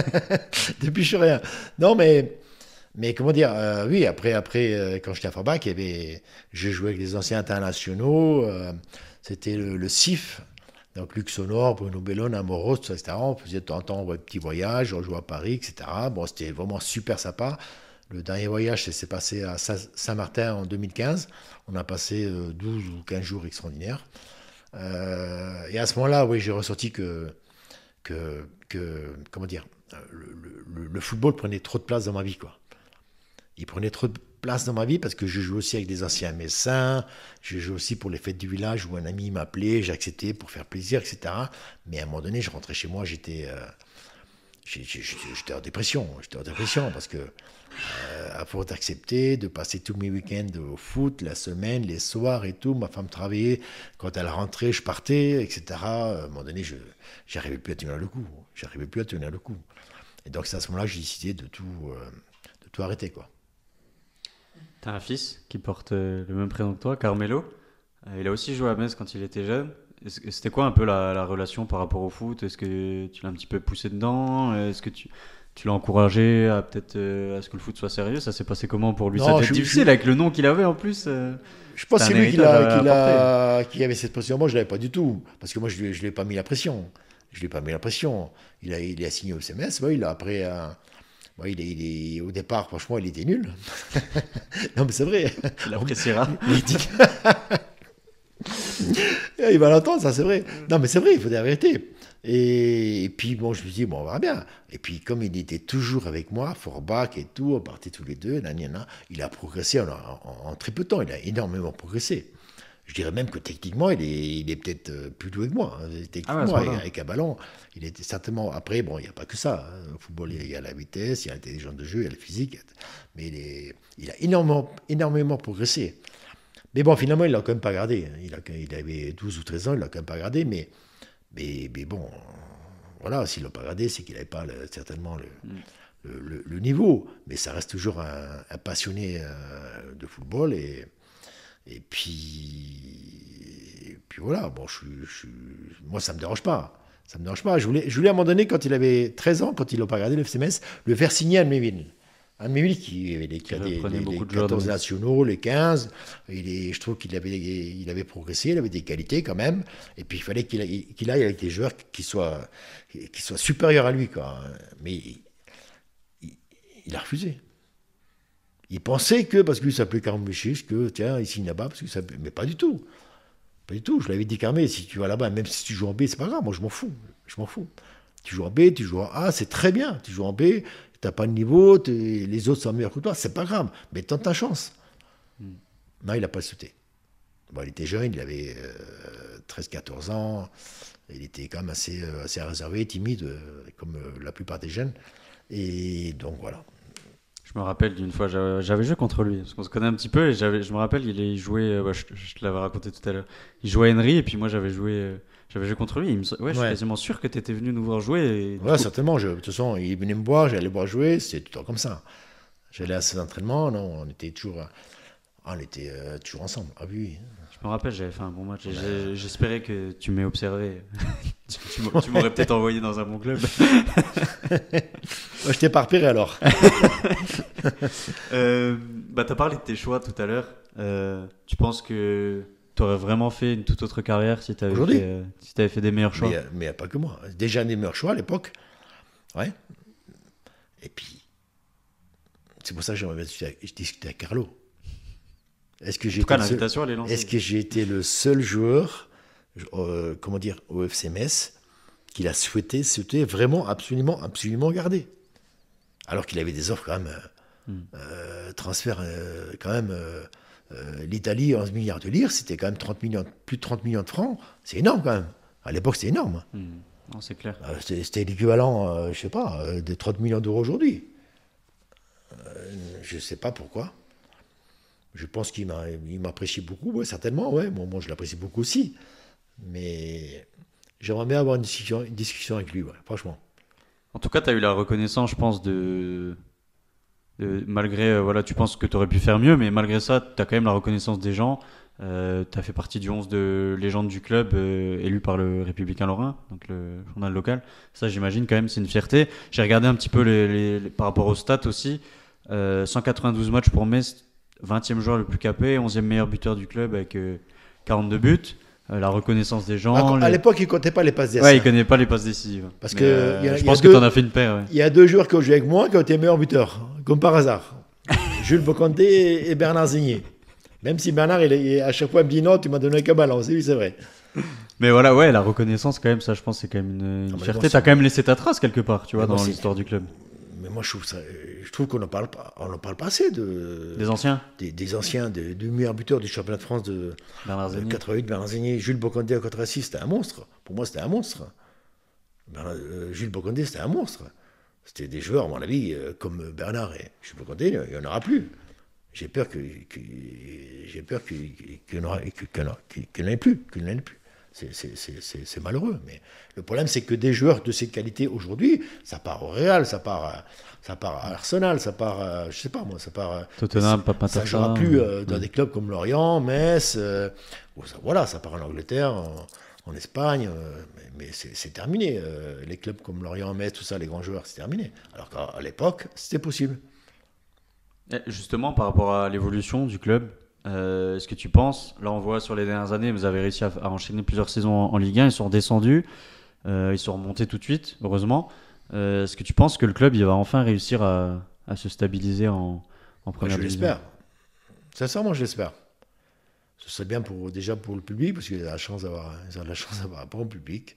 depuis, je fais rien. Non, mais. Mais comment dire, euh, oui, après, après euh, quand j'étais à Fabac, j'ai joué avec les anciens internationaux. Euh, c'était le, le, CIF, donc Luc Sonore, Bruno Bellone, Amoros, etc. On faisait de temps en temps un petit voyage, on jouait à Paris, etc. Bon, c'était vraiment super sympa. Le dernier voyage s'est passé à Saint-Martin en 2015. On a passé 12 ou 15 jours extraordinaires. Euh, et à ce moment-là, oui, j'ai ressenti que, que, que, comment dire, le, football prenait trop de place dans ma vie, quoi. Il prenait trop de place dans ma vie parce que je jouais aussi avec des anciens médecins, je jouais aussi pour les fêtes du village où un ami m'appelait, j'acceptais pour faire plaisir, etc. Mais à un moment donné, je rentrais chez moi, j'étais, euh, j'étais en dépression, j'étais en dépression parce que euh, à force d'accepter, de passer tous mes week-ends au foot, la semaine, les soirs et tout. Ma femme travaillait. Quand elle rentrait, je partais, etc. Euh, à un moment donné, je n'arrivais plus à tenir le coup. J'arrivais plus à tenir le coup. Et donc, c'est à ce moment-là que j'ai décidé de tout, euh, de tout arrêter. quoi. Tu as un fils qui porte le même prénom que toi, Carmelo. Il a aussi joué à Metz quand il était jeune. C'était quoi un peu la, la relation par rapport au foot Est-ce que tu l'as un petit peu poussé dedans Est-ce que tu tu l'as encouragé à peut-être euh, à ce que le foot soit sérieux. Ça s'est passé comment pour lui C'était difficile avec le nom qu'il avait en plus. Euh. je pense que c'est lui qui, avait cette pression. Moi, je l'avais pas du tout parce que moi, je ne lui ai pas mis la pression. Je lui pas mis la pression. Il a, il signé au SMS il a après. il, est, au départ, franchement, il était nul. non, mais c'est vrai. Il il va l'entendre, ça, c'est vrai. Non, mais c'est vrai, il faut dire la vérité. Et, puis, bon, je me dis, bon, on va bien. Et puis, comme il était toujours avec moi, Forbach et tout, on partait tous les deux, nan, il a progressé en, très peu de temps, il a énormément progressé. Je dirais même que techniquement, il est, il est peut-être euh, plus doué que moi. Hein. Techniquement, ah avec, un ballon, il était certainement. Après, bon, il n'y a pas que ça. Hein. Au football, il y a la vitesse, il y a l'intelligence de jeu, il y a la physique. Mais il, a énormément, énormément progressé. Mais bon, finalement, il ne l'a quand même pas gardé. Hein. Il, il avait 12 ou 13 ans, il ne l'a quand même pas gardé. Mais mais, bon, voilà, s'il l'a pas gradé, c'est qu'il n'avait pas certainement mm. le, niveau. Mais ça reste toujours un, passionné euh, de football. Et, et, puis, puis voilà, bon, moi, ça ne me dérange pas. Ça me dérange pas. Je voulais, je à un moment donné, quand il avait 13 ans, quand il l'ont pas regardé le FCMS, le faire signer à ah, Un qui avait les 14 nationaux, les 15. Il est, je trouve qu'il avait, il avait progressé, il avait des qualités quand même. Et puis il fallait qu'il aille avec des joueurs qui soient, qui soient supérieurs à lui. Mais il, a refusé. Il pensait que, parce qu'il s'appelait Karmouchich, que tiens, ici là-bas, parce que mais pas du tout. Pas du tout. Je l'avais dit, Carmé, si tu vas là-bas, même si tu joues en B, c'est pas grave, moi je m'en fous. Je m'en fous. Tu joues en B, tu joues en A, c'est très bien. Tu joues en B, t'as pas de niveau, les autres sont meilleurs que toi, c'est pas grave, mais tente ta chance. Non, il n'a pas sauté. il était jeune, il avait 13-14 euh, ans, il était quand même assez, euh, assez réservé, timide, euh, comme la plupart des jeunes. Et donc voilà. Je me rappelle d'une fois, j'avais joué contre lui, parce qu'on se connaît un petit peu, et je me rappelle, il jouait, joué. Bah, je, je te l'avais raconté tout à l'heure, il jouait Henry, et puis moi j'avais joué j'avais joué contre lui. ouais, je suis quasiment sûr que tu étais venu nous voir jouer. Oui, Ouais, certainement. Je... De toute façon, il venait me voir, j'allais voir jouer. C'était tout le temps comme ça. J'allais à ses entraînements. Non, on était toujours, ah, on était, euh, toujours ensemble. Ah oui. Je me rappelle, j'avais fait un bon match. J'espérais que tu m'aies observé. tu m'aurais peut-être envoyé dans un bon club. je t'ai pas repéré alors. Euh, bah, tu as parlé de tes choix tout à l'heure. Euh, tu penses que aurais vraiment fait une toute autre carrière si tu euh, si avais fait des meilleurs choix. Mais, euh, pas que moi. Déjà des meilleurs choix à l'époque. Ouais. Et puis, c'est pour ça que j'aimerais discuté discuter avec Carlo. Est-ce que j'ai été, est été le seul joueur, euh, comment dire, au FCMS qu'il a souhaité, souhaité vraiment, absolument, absolument garder Alors qu'il avait des offres quand même, hmm. transfert quand même euh, L'Italie, 11 milliards de lire, c'était quand même 30 millions, plus de 30 millions de francs. C'est énorme quand même. À l'époque, c'est énorme. Hein. Hmm. c'est clair. Euh, c'était l'équivalent, je euh, je sais pas, de 30 millions d'euros aujourd'hui. je ne sais pas pourquoi. Je pense qu'il m'apprécie beaucoup, certainement, ouais. moi, je l'apprécie beaucoup aussi. Mais j'aimerais bien avoir une discussion, une discussion avec lui, franchement. En tout cas, tu as eu la reconnaissance, je pense, de, euh, malgré, euh, voilà, tu penses que tu aurais pu faire mieux, mais malgré ça, tu as quand même la reconnaissance des gens. Euh, tu as fait partie du 11 de légende du club euh, élu par le Républicain Lorrain, donc le journal local. Ça, j'imagine quand même, c'est une fierté. J'ai regardé un petit peu les, par rapport aux stats aussi. 192 matchs pour Metz, 20e joueur le plus capé, 11e meilleur buteur du club avec 42 buts. Euh, la reconnaissance des gens. À, l'époque, il comptait pas les passes décisives. il connaissait pas les passes décisives. Parce que euh, je pense que tu en as fait une paire. Il y a deux joueurs qui ont joué avec moi qui ont été meilleurs buteurs, comme par hasard. Jules Bocanté et Bernard Zigné. Même si Bernard, il, à chaque fois, il me dit non, tu m'as donné qu'un ballon. Oui, c'est vrai. Mais voilà, ouais, la reconnaissance, quand même, ça, je pense, c'est quand même une, ah, une fierté. as quand même laissé ta trace quelque part, tu vois, dans l'histoire du club moi, je trouve, je trouve qu'on n'en parle, pas, on en parle pas assez. De, des anciens Des, anciens, du meilleur buteur du championnat de France de, Bernard 88, euh, Bernard Zénier, Jules Bocondé en 86, c'était un monstre. Pour moi, c'était un monstre. Euh, Jules Bocondé, c'était un monstre. C'était des joueurs, à mon avis, euh, comme Bernard et Jules Bocondé, il n'y en aura plus. J'ai peur qu'il que, n'y en ait plus. Qu'il en ait plus. C'est malheureux. Mais le problème, c'est que des joueurs de ces qualités, aujourd'hui, ça part au Real, ça part, à, euh, ça part Arsenal, ça part, euh, je sais pas moi, ça part. Euh, Tottenham, Papa Ça jouera plus dans des clubs comme Lorient, Metz. voilà, ça part en Angleterre, en, Espagne. mais, mais c'est terminé. les clubs comme Lorient, Metz, tout ça, les grands joueurs, c'est terminé. Alors qu'à l'époque, c'était possible. Eh, justement, par rapport à l'évolution du club, est-ce euh, que tu penses, là on voit sur les dernières années, vous avez réussi à, enchaîner plusieurs saisons en, Ligue 1, ils sont redescendus, euh, ils sont remontés tout de suite, heureusement. Euh, est-ce que tu penses que le club il va enfin réussir à, se stabiliser en, première je division Je l'espère. Sincèrement, je l'espère. Ce serait bien pour, déjà pour le public, parce qu'ils ont la chance d'avoir un bon public.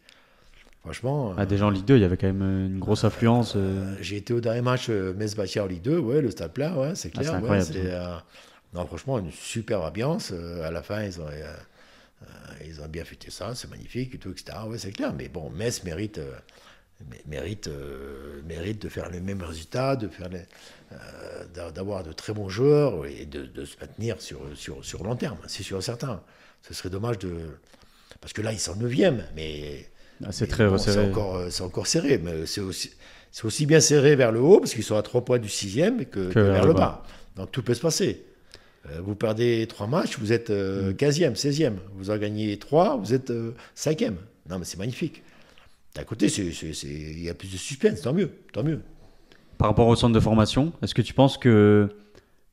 Franchement. Ah, déjà en Ligue 2, il y avait quand même une grosse affluence. J'ai été au dernier match Metz-Bastia en Ligue 2, ouais, le stade plein, ouais, c'est ah, clair. incroyable. Non, franchement, une super ambiance. Euh, à la fin, ils ont, euh, euh, ils ont bien fêté ça, c'est magnifique et tout, etc. Ouais, c'est clair. Mais bon, Metz mérite, mérite, mérite de faire les mêmes résultats, de faire d'avoir de très bons joueurs et de, se maintenir sur, sur, sur long terme, c'est sûr et certain. Ce serait dommage de. Parce que là, ils sont 9 mais. Ah, c'est très Encore, encore, serré, mais c'est aussi, aussi, bien serré vers le haut, parce qu'ils sont à 3 points du 6e que, vers, le bas. Donc tout peut se passer. Euh, vous perdez trois matchs, vous êtes 15e, euh, mm. 16e. Vous en gagnez trois, vous êtes 5e. Euh, non, mais c'est magnifique. D'un côté, il y a plus de suspense, tant mieux, tant mieux. Par rapport au centre de formation, est-ce que tu penses que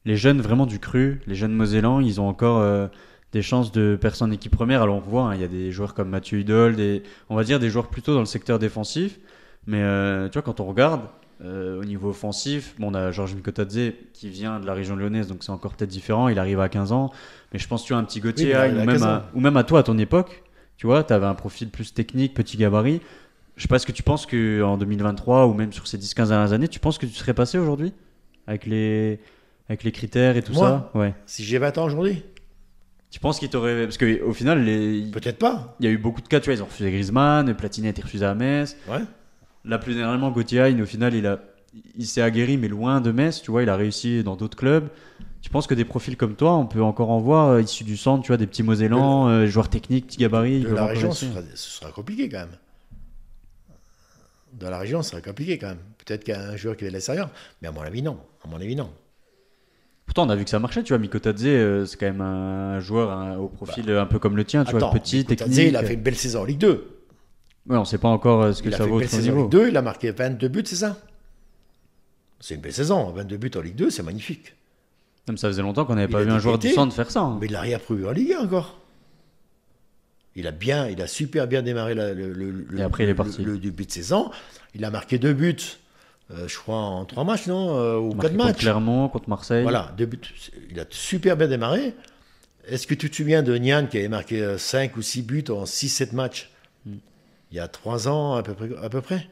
les jeunes vraiment du cru, les jeunes Mosellans, ils ont encore des chances de percer en équipe première Alors on voit, hein, il y a des joueurs comme Mathieu Idol, on va dire des joueurs plutôt dans le secteur défensif, mais tu vois, quand on regarde, euh, au niveau offensif, on a Georges Mikotadze qui vient de la région lyonnaise, donc c'est encore peut-être différent. Il arrive à 15 ans, mais je pense tu as un petit Gauthier, ou, même à, toi à ton époque, tu vois, tu avais un profil plus technique, petit gabarit. Je sais pas ce que tu penses qu'en 2023 ou même sur ces 10-15 dernières années, tu penses que tu serais passé aujourd'hui avec les, avec les critères et tout ça ouais. Si j'ai 20 ans aujourd'hui tu penses qu'il t'aurait. Parce qu'au final. Les... Peut-être pas. Il y a eu beaucoup de cas, tu vois, ils ont refusé Griezmann, Platini a été refusé à Metz. Ouais. Là, plus généralement, Gauthier au final, il, a, il s'est aguerri, mais loin de Metz, tu vois, il a réussi dans d'autres clubs. Tu penses que des profils comme toi, on peut encore en voir, euh, issus du centre, tu vois, des petits Mosellans, euh, joueurs techniques, petits gabarits De la région, ce sera, compliqué quand même. Dans la région, ce sera compliqué quand même. Peut-être qu'il y a un joueur qui est de l'extérieur, mais à mon avis, non. À mon avis, non. Pourtant, on a vu que ça marchait, tu vois. Mikotadze, euh, c'est quand même un joueur au bah. profil un peu comme le tien, tu vois, petit, Mikotadze, il a fait une belle saison en Ligue 2 on ne sait pas encore euh, ce que ça vaut au niveau. 2, il a marqué 22 buts, c'est ça C'est une belle saison. 22 buts en Ligue 2, c'est magnifique. comme ça faisait longtemps qu'on n'avait pas vu un joueur du centre faire ça. Hein. Mais il a rien en Ligue 1 encore. Il a bien, il a super bien démarré le, après, début de saison. Il a marqué deux buts, euh, je crois, en trois matchs, non euh, Ou quatre matchs. clairement Clermont, contre Marseille. Voilà, deux buts. Il a super bien démarré. Est-ce que tu te souviens de Nian qui avait marqué 5 ou 6 buts en 6-7 matchs il y a trois ans à peu près. À peu près.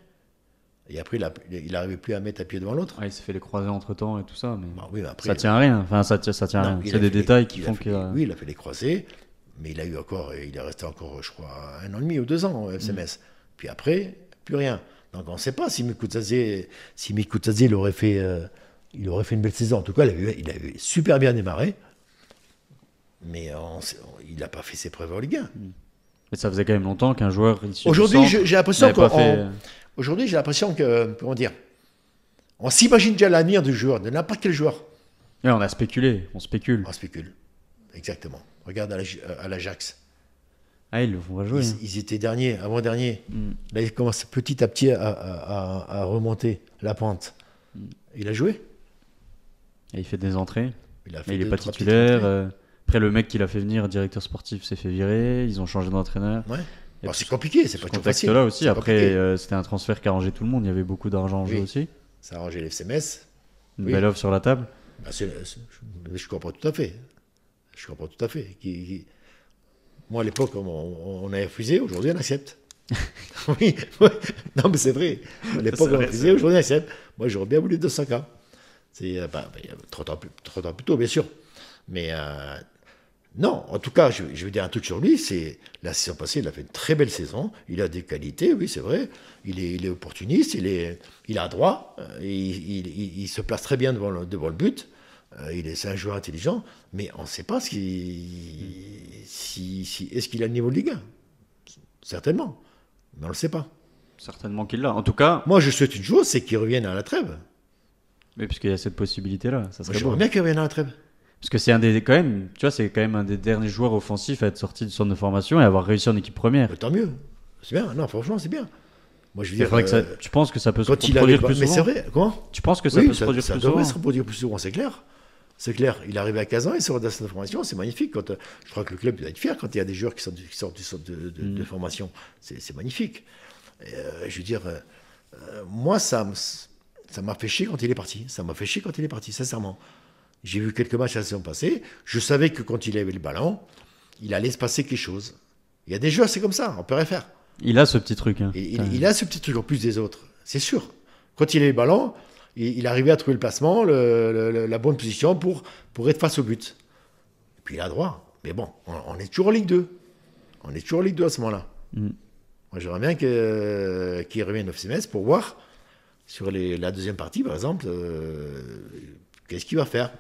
Et après, il n'arrivait plus à mettre à pied devant l'autre. il s'est fait les croiser entre temps et tout ça. Mais... Bah ça tient à rien. Enfin, ça tient, ça tient rien. C'est des détails qui font que. Euh, oui, il a fait les croisés, mais il a eu encore, euh, il est resté encore, je crois, un an et demi ou deux ans au euh, SMS mm. Puis après, plus rien. Donc on ne sait pas si Mikutazé, si il aurait fait, il aurait fait une belle saison. En tout cas, il avait, il super bien démarré, mais il n'a pas fait ses preuves en Ligue 1. Mais ça faisait quand même longtemps qu'un joueur Aujourd'hui, j'ai l'impression que Aujourd'hui, j'ai l'impression que. Comment dire On s'imagine déjà l'avenir du joueur, de n'importe quel joueur. on a spéculé, on spécule. On spécule, exactement. Regarde à euh, l'Ajax. Ah, ils jouer. Hein. Ils, étaient derniers, avant-derniers. Mm. Là, ils commencent petit à petit à, remonter la pente. Mm. Il a joué. Et il fait des entrées. Il a fait il n'est pas titulaire. Après, le mec qui l'a fait venir, directeur sportif, s'est fait virer. Ils ont changé d'entraîneur. c'est compliqué, c'est pas tout facile. là aussi. Après, euh, c'était un transfert qui arrangeait tout le monde. Il y avait beaucoup d'argent en jeu aussi. Ça arrangeait les FCMS. Une belle offre sur la table. Bah, je comprends tout à fait. Je comprends tout à fait. Qui, Moi, à l'époque, on, a refusé. Aujourd'hui, on accepte. oui, non, mais c'est vrai. À l'époque, on a refusé. Aujourd'hui, on accepte. Moi, j'aurais bien voulu 200K. C'est euh, bah, bah, y trop, trop, ans plus tôt, bien sûr. Mais euh, non, en tout cas, je, veux vais dire un truc sur lui, c'est la saison passée, il a fait une très belle saison, il a des qualités, oui, c'est vrai, il est, opportuniste, il, est, il a droit, euh, il, se place très bien devant le, devant le but, euh, il est, un joueur intelligent, mais on ne sait pas si, si, est-ce qu'il a le niveau de Ligue 1 Certainement, mais on ne le sait pas. Certainement qu'il l'a, en tout cas... Moi, je souhaite une chose, c'est qu'il revienne à la trêve. Mais puisqu'il y a cette possibilité-là, ça serait... bien qu'il revienne à la trêve. Parce que c'est un des quand même, tu vois, c'est quand même un des derniers joueurs offensifs à être sorti du centre de formation et avoir réussi en équipe première. tant mieux, c'est bien. Non, franchement, c'est bien. Moi, je euh, tu penses que ça peut se reproduire plus souvent Mais c'est vrai, comment Tu penses que ça peut se produire plus souvent Ça se reproduire plus souvent, c'est clair. C'est clair. Il est arrivé à 15 ans, il sort de formation, c'est magnifique. Quand, euh, je crois que le club doit être fier quand il y a des joueurs qui sortent, du centre de, de, mm. formation. C'est magnifique. Euh, je veux dire, moi, ça m'a fait chier quand il est parti. Ça m'a fait chier quand il est parti, sincèrement. J'ai vu quelques matchs la saison passée. Je savais que quand il avait le ballon, il allait se passer quelque chose. Il y a des joueurs c'est comme ça, on peut rien faire. Il a ce petit truc. Hein. Il, a ce petit truc en plus des autres, c'est sûr. Quand il avait le ballon, il, arrivait à trouver le placement, la bonne position pour, être face au but. Et puis il a droit. Mais bon, on, est toujours en Ligue 2. On est toujours en Ligue 2 à ce moment-là. Mm. Moi, j'aimerais bien qu'il revienne au semestre pour voir sur la deuxième partie, par exemple, euh, qu'est-ce qu'il va faire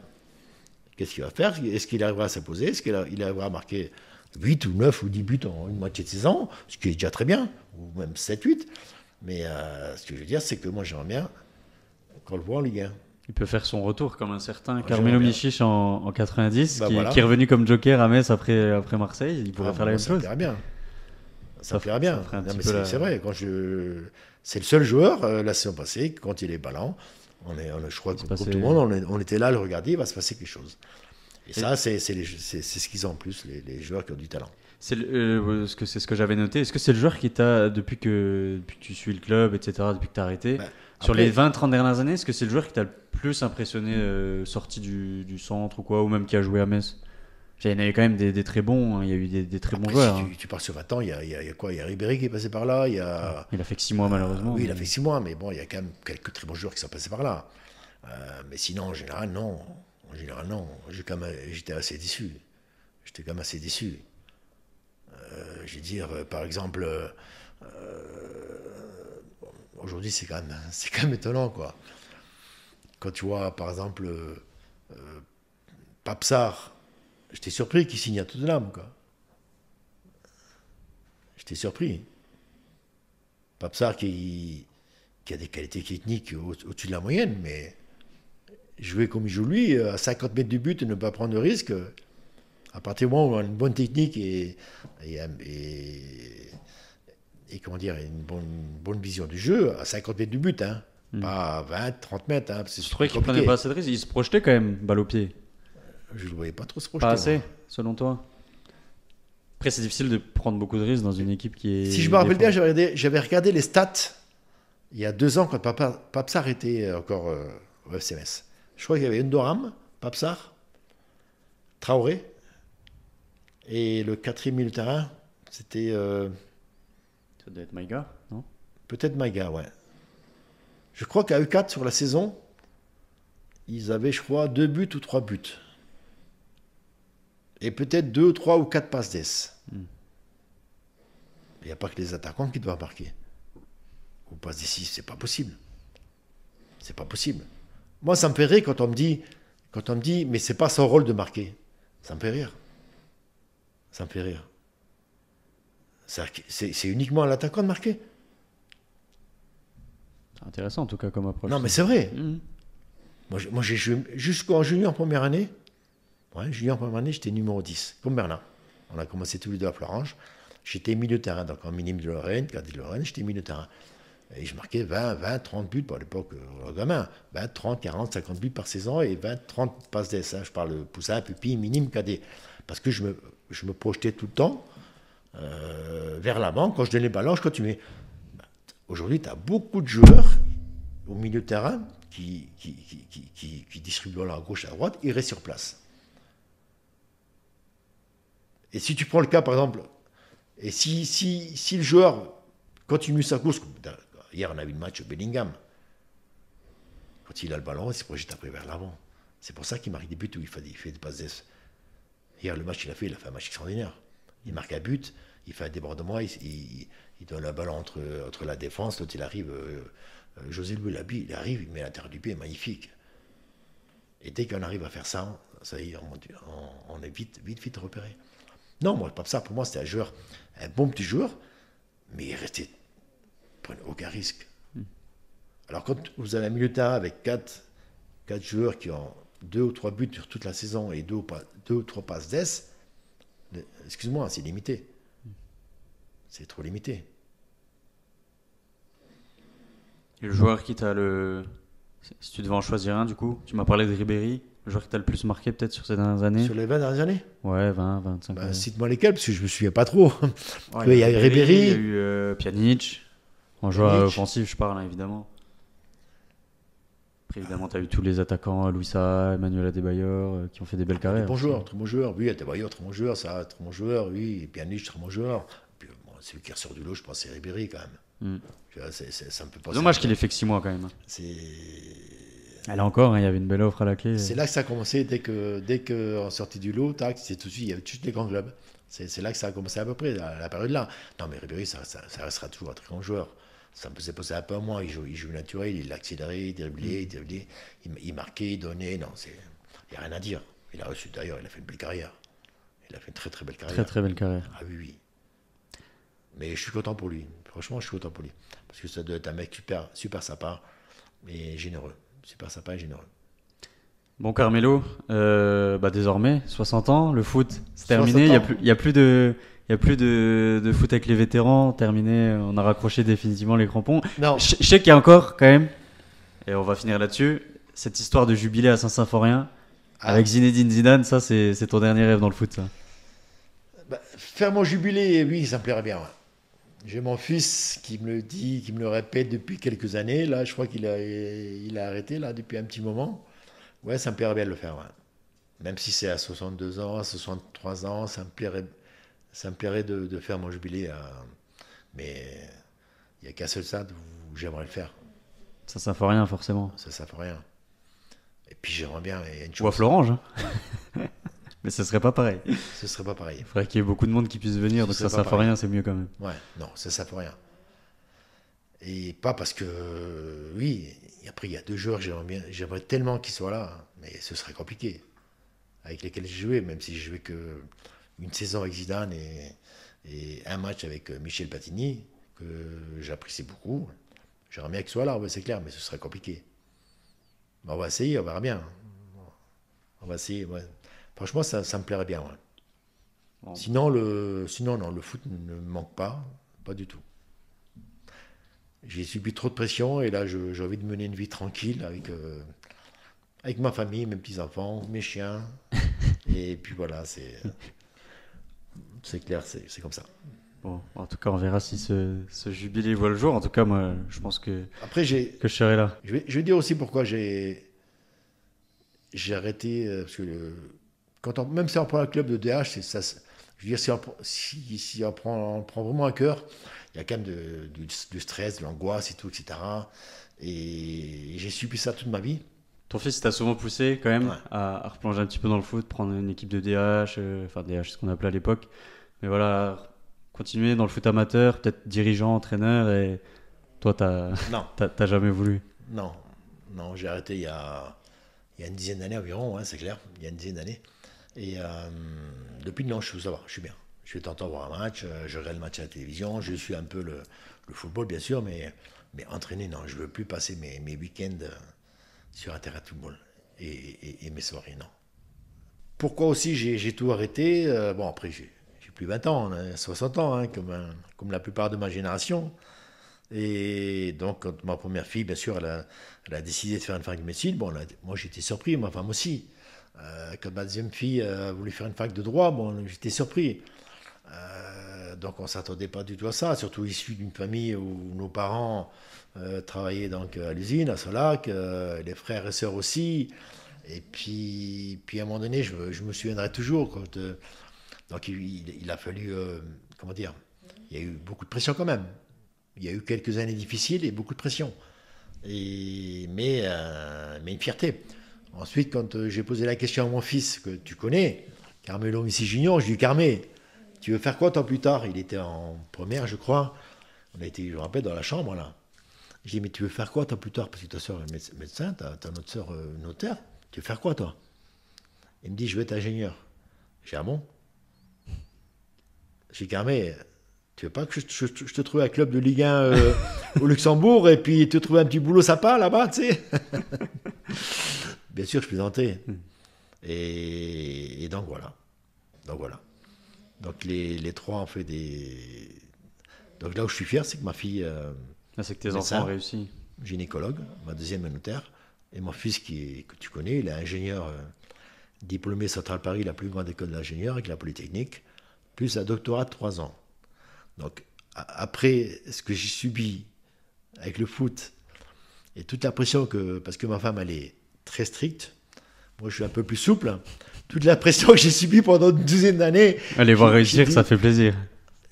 Qu'est-ce qu'il va faire Est-ce qu'il arrivera à s'imposer Est-ce qu'il arrivera à marquer 8 ou 9 ou 10 buts en une moitié de saison Ce qui est déjà très bien, ou même 7-8. Mais euh, ce que je veux dire, c'est que moi, j'aimerais bien qu'on le voit en Ligue 1. Il peut faire son retour comme un certain Carmelo Michich en, 90, bah qui, est revenu comme joker à Metz après, après Marseille. Il pourrait ah, faire la bah, même chose. Ça, ferait bien. Ça ferait bien. c'est, vrai. Quand je... C'est le seul joueur, euh, la saison passée, quand il est ballant, on est, je crois que tout le monde, on, était là le regarder, il va se passer quelque chose. Et, ça, c'est ce qu'ils ont en plus, les, joueurs qui ont du talent. C'est euh, ce que, ce que j'avais noté. Est-ce que c'est le joueur qui t'a, depuis que, depuis tu suis le club, etc., depuis que tu as arrêté, bah, sur les 20-30 dernières années, est-ce que c'est le joueur qui t'a le plus impressionné, euh, sorti du, du, centre ou quoi, ou même qui a joué à Metz il y en eu quand même des, des très bons, hein. il y a eu des, très bons joueurs. Hein. tu, pars sur 20 ans, il y a, il y a quoi Il y a Ribéry qui est passé par là. Il, a... il fait que 6 mois, malheureusement. oui, il a fait 6 mois, mais bon, il y a quand même quelques très bons joueurs qui sont passés par là. Euh, mais sinon, en général, non. En général, non. J'étais assez déçu. J'étais quand même assez déçu. Euh, je veux dire, euh, par exemple, aujourd'hui, c'est quand, même, quand même étonnant, quoi. Quand tu vois, par exemple, Papsar J'étais surpris qu'il signe à Tottenham, quoi. J'étais surpris. Papsar qui, qui a des qualités techniques au-dessus de la moyenne, mais jouer comme il joue lui, euh, à 50 mètres du but et ne pas prendre de risque, à partir du moment où on a une bonne technique et, comment dire, une bonne, bonne, vision du jeu, à 50 mètres du but, hein, hmm. pas 20, 30 mètres. Hein, c'est trouvais qu'il prenait pas assez de risques. il se projetait quand même, balle au pied je ne le voyais pas trop se projeter. Pas assez, selon toi Après, c'est difficile de prendre beaucoup de risques dans une équipe qui est. Si je me rappelle bien, j'avais regardé, les stats il y a deux ans quand Papsar était euh, encore euh, au FCMS. Je crois qu'il y avait Endoram, Papsar, Traoré, et le quatrième milieu terrain, c'était. Euh, Ça doit être Maïga, non Peut-être Maïga, ouais. Je crois qu'à e 4 sur la saison, ils avaient, je crois, deux buts ou trois buts et peut-être deux, trois ou quatre passes d'ess. Hmm. Il n'y a pas que les attaquants qui doivent marquer. Ou passes ici, c'est pas possible. C'est pas possible. Moi, ça me fait rire quand on me dit, quand on me dit, mais c'est pas son rôle de marquer. Ça me fait rire. Ça me fait rire. C'est uniquement à l'attaquant de marquer. Intéressant en tout cas comme approche. Non, mais c'est vrai. Hmm. Moi, j'ai joué jusqu'en junior première année. Julien, première année, j'étais numéro 10, comme Berlin. On a commencé tous les deux à Florange. J'étais milieu de terrain, donc en minime de Lorraine, cadet de Lorraine, j'étais milieu de terrain. Et je marquais 20, 20, 30 buts, pour l'époque, gamin, 20, 30, 40, 50 buts par saison et 20, 30 passes d'essai hein. Je parle poussin, pupille, minime, cadet. Parce que je me, projetais tout le temps euh, vers l'avant. Quand je donnais les ballons je continuais. Aujourd'hui, tu as beaucoup de joueurs au milieu de terrain qui, qui, distribuent à gauche, à droite, ils restent sur place. Et si tu prends le cas, par exemple, et si, si, le joueur continue sa course, hier on a eu le match Bellingham, quand il a le ballon, il se projette après vers l'avant. C'est pour ça qu'il marque des buts où il fait, des passes Hier, le match qu'il a fait, il a fait un match extraordinaire. Il marque un but, il fait un débordement, il, donne la balle entre, entre la défense, quand il arrive. Euh, euh, José Louis il arrive, il met la terre du pied, magnifique. Et dès qu'on arrive à faire ça, ça y est, on, on est vite, vite, vite repéré. Non, moi, ça. pour moi, c'était un joueur, un bon petit joueur, mais il restait, prenait aucun risque. Hmm. Alors, quand vous avez un milieu avec 4, quatre joueurs qui ont deux ou trois buts sur toute la saison et 2 ou, pas, 3 passes d'ess, excuse-moi, c'est limité. Hmm. C'est trop limité. Et le joueur qui t'a le. Si tu devais en choisir un, du coup, tu m'as parlé de Ribéry. Le joueur qui t'a le plus marqué peut-être sur ces dernières années Sur les 20 dernières années Ouais, 20, 25. Bah, Cite-moi lesquels, parce que je me souviens pas trop. il y a Ribéry. Il y a eu euh, Pjanic. En joueur euh, offensif, je parle, hein, évidemment. évidemment, tu as eu tous les attaquants, euh, Louisa, Emmanuel Adebayor, qui ont fait des belles ah, carrières. Bon joueur, très bon joueur. Oui, Adebayor, très bon joueur, ça, très bon joueur. Oui, Pjanic, très bon joueur. Puis, bon, celui qui ressort du lot, je pense, c'est Ribéry, quand même. Hmm. Dommage qu'il ait fait que 6 mois, quand même. Hein. C'est Là encore, hein, il y avait une belle offre à la clé. C'est là que ça a commencé, dès que, dès que on sortit du lot, tac, tout de suite, il y avait juste les grands clubs. C'est là que ça a commencé à peu près, à la période là. Non, mais Ribéry, ça, restera toujours un très grand joueur ça me faisait penser un peu à moi. Il joue, il joue naturel, il accélérait, il déroulait il, il, marquait, il donnait. Non, il n'y a rien à dire. Il a reçu d'ailleurs, il a fait une belle carrière. Il a fait une très très belle carrière. Très très belle carrière. Ah oui, oui. Mais je suis content pour lui. Franchement, je suis content pour lui. Parce que ça doit être un mec super, super sympa et généreux super sympa et généreux. Bon Carmelo, euh, bah, désormais 60 ans, le foot c'est terminé, il n'y a, plus, y a plus de... Il a plus de, foot avec les vétérans, terminé, on a raccroché définitivement les crampons. Je, sais qu'il y a encore quand même, et on va finir là-dessus, cette histoire de jubilé à Saint-Symphorien ah. avec Zinedine Zidane, ça c'est, ton dernier rêve dans le foot bah, faire mon jubilé, oui, ça me plairait bien. J'ai mon fils qui me le dit, qui me le répète depuis quelques années. Là, je crois qu'il a, il a arrêté là depuis un petit moment. Ouais, ça me plairait bien de le faire. Même si c'est à 62 ans, à 63 ans, ça me plairait, ça me de, faire mon jubilé. Euh, mais il n'y a qu'un seul stade où j'aimerais le faire. Ça ne fait rien, forcément. Ça ne fait rien. Et puis j'aimerais bien. Tu Florange. Hein. Mais ce serait pas pareil. Ce serait pas pareil. Il faudrait qu'il y ait beaucoup de monde qui puisse venir, ce donc ça, ça rien, c'est mieux quand même. Ouais, non, ça, ça à rien. Et pas parce que, euh, oui, après, il y a deux joueurs, j'aimerais tellement qu'ils soient là, mais ce serait compliqué. Avec lesquels j'ai joué, même si j'ai joué que une saison avec Zidane et, et un match avec euh, Michel Patini que j'apprécie beaucoup. J'aimerais bien qu'ils soient là, c'est clair, mais ce serait compliqué. on va essayer, on verra bien. On va essayer, ouais. Franchement, ça, me plairait bien. Sinon, le, sinon non, le foot ne me manque pas, pas du tout. J'ai subi trop de pression et là, j'ai envie de mener une vie tranquille avec, euh, avec ma famille, mes petits-enfants, mes chiens. et puis voilà, c'est. C'est clair, c'est comme ça. Bon, en tout cas, on verra si ce, jubilé voit le jour. En tout cas, moi, je pense que, Après, que je serai là. Je vais, dire aussi pourquoi j'ai arrêté, euh, que quand on, même si on prend un club de DH, ça. Je veux dire, si on, si, on, prend, prend, vraiment à cœur, il y a quand même de, du, stress, de l'angoisse et tout, etc. Et, j'ai subi ça toute ma vie. Ton fils t'a souvent poussé quand même à, replonger un petit peu dans le foot, prendre une équipe de DH, euh, enfin DH, ce qu'on appelait à l'époque. Mais voilà, continuer dans le foot amateur, peut-être dirigeant, entraîneur, et toi, t'as, t'as, jamais voulu Non, non, j'ai arrêté il y, a, il y a une dizaine d'années environ, hein, c'est clair, il y a une dizaine d'années. Et euh, depuis, non, je, je suis bien. Je vais tentant voir un match, euh, je regarde le match à la télévision, je suis un peu le, football, bien sûr, mais, mais entraîner, non, je ne veux plus passer mes, mes week-ends euh, sur un terrain de football et, mes soirées, non. Pourquoi aussi j'ai tout arrêté Bon, après, j'ai plus 20 ans, 60 ans, hein, comme, la plupart de ma génération. Et donc, quand ma première fille, bien sûr, elle a, décidé de faire une fin de médecine, bon, moi j'étais surpris, ma femme aussi. Euh, quand ma deuxième fille a euh, voulu faire une fac de droit, bon, j'étais surpris. Euh, donc on ne s'attendait pas du tout à ça, surtout issu d'une famille où nos parents travaillaient donc à l'usine, à Solac, les frères et sœurs aussi. Et puis, puis à un moment donné, je, me souviendrai toujours quand. donc il, a fallu, comment dire, il y a eu beaucoup de pression quand même. Il y a eu quelques années difficiles et beaucoup de pression. mais une fierté. Ensuite, quand euh, j'ai posé la question à mon fils, que tu connais, Carmelo ici, Junior, je lui ai dit Carmé, tu veux faire quoi toi plus tard Il était en première, je crois. On a été, je me rappelle, dans la chambre là. Je lui ai dit Mais tu veux faire quoi toi plus tard Parce que ta soeur est médecin, ta, notre soeur euh, notaire. Tu veux faire quoi toi Il me dit Je veux être ingénieur. J'ai dit Ah bon J'ai dit Carmé, tu veux pas que je, te trouve un club de Ligue 1 euh, au Luxembourg et puis te trouver un petit boulot sympa là-bas, tu sais Bien sûr, je plaisantais. Hmm. Et, et, donc voilà. Donc voilà. Donc les, trois ont fait des. Donc là où je suis fier, c'est que ma fille. Euh, ah, c'est que tes enfants ont réussi. Gynécologue, ma deuxième notaire. Et mon fils, qui est, que tu connais, il est ingénieur euh, diplômé Central Paris, la plus grande école d'ingénieur avec la Polytechnique, plus un doctorat de trois ans. Donc après ce que j'ai subi avec le foot et toute la pression que. Parce que ma femme, elle très strict. Moi, je suis un peu plus souple. Toute la pression que j'ai subie pendant une douzaine d'années. Allez voir réussir, ça fait plaisir.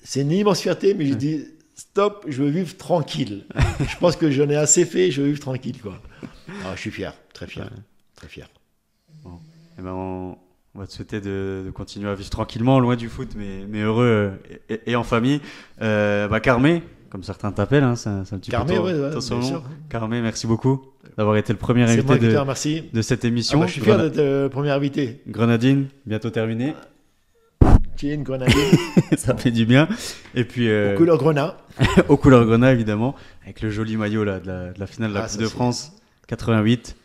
C'est une immense fierté, mais je dis stop, je veux vivre tranquille. je pense que j'en ai assez fait, je veux vivre tranquille. Quoi. Ah, je suis fier, très fier, très fier. Eh ben, on, va te souhaiter de, continuer à vivre tranquillement, loin du foot, mais, mais heureux euh, et, en famille. Euh, bah, Carmé, comme certains t'appellent, hein, c'est un, un, petit Carmé, peu merci beaucoup d'avoir été le premier invité de, de, cette ah bah, émission. je suis fier d'être le premier invité. Grenadine, bientôt terminé. Grenadine. ça fait du bien. Et puis. au euh, aux grenat. Au couleur grenat, évidemment, avec le joli maillot là, de, la, finale de la ah, Coupe de France 88.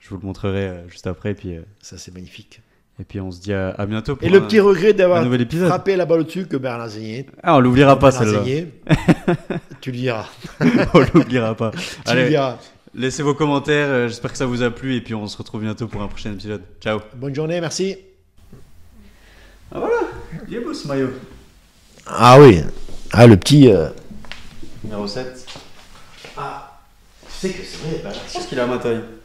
Je vous le montrerai euh, juste après. Puis, euh, Ça, c'est magnifique. Et puis on se dit à, bientôt pour un nouvel épisode. Et le petit regret d'avoir frappé la balle au-dessus que Bernard signé. Ah, on l'oubliera pas celle-là. tu le diras. on l'oubliera pas. tu Allez, le diras. Laissez vos commentaires, euh, j'espère que ça vous a plu et puis on se retrouve bientôt pour un prochain épisode. Ciao. Bonne journée, merci. Ah voilà, il est beau ce maillot. Ah oui, ah le petit... Euh, Numéro 7. Ah, tu sais que c'est vrai, bah, je pense qu'il a ma taille.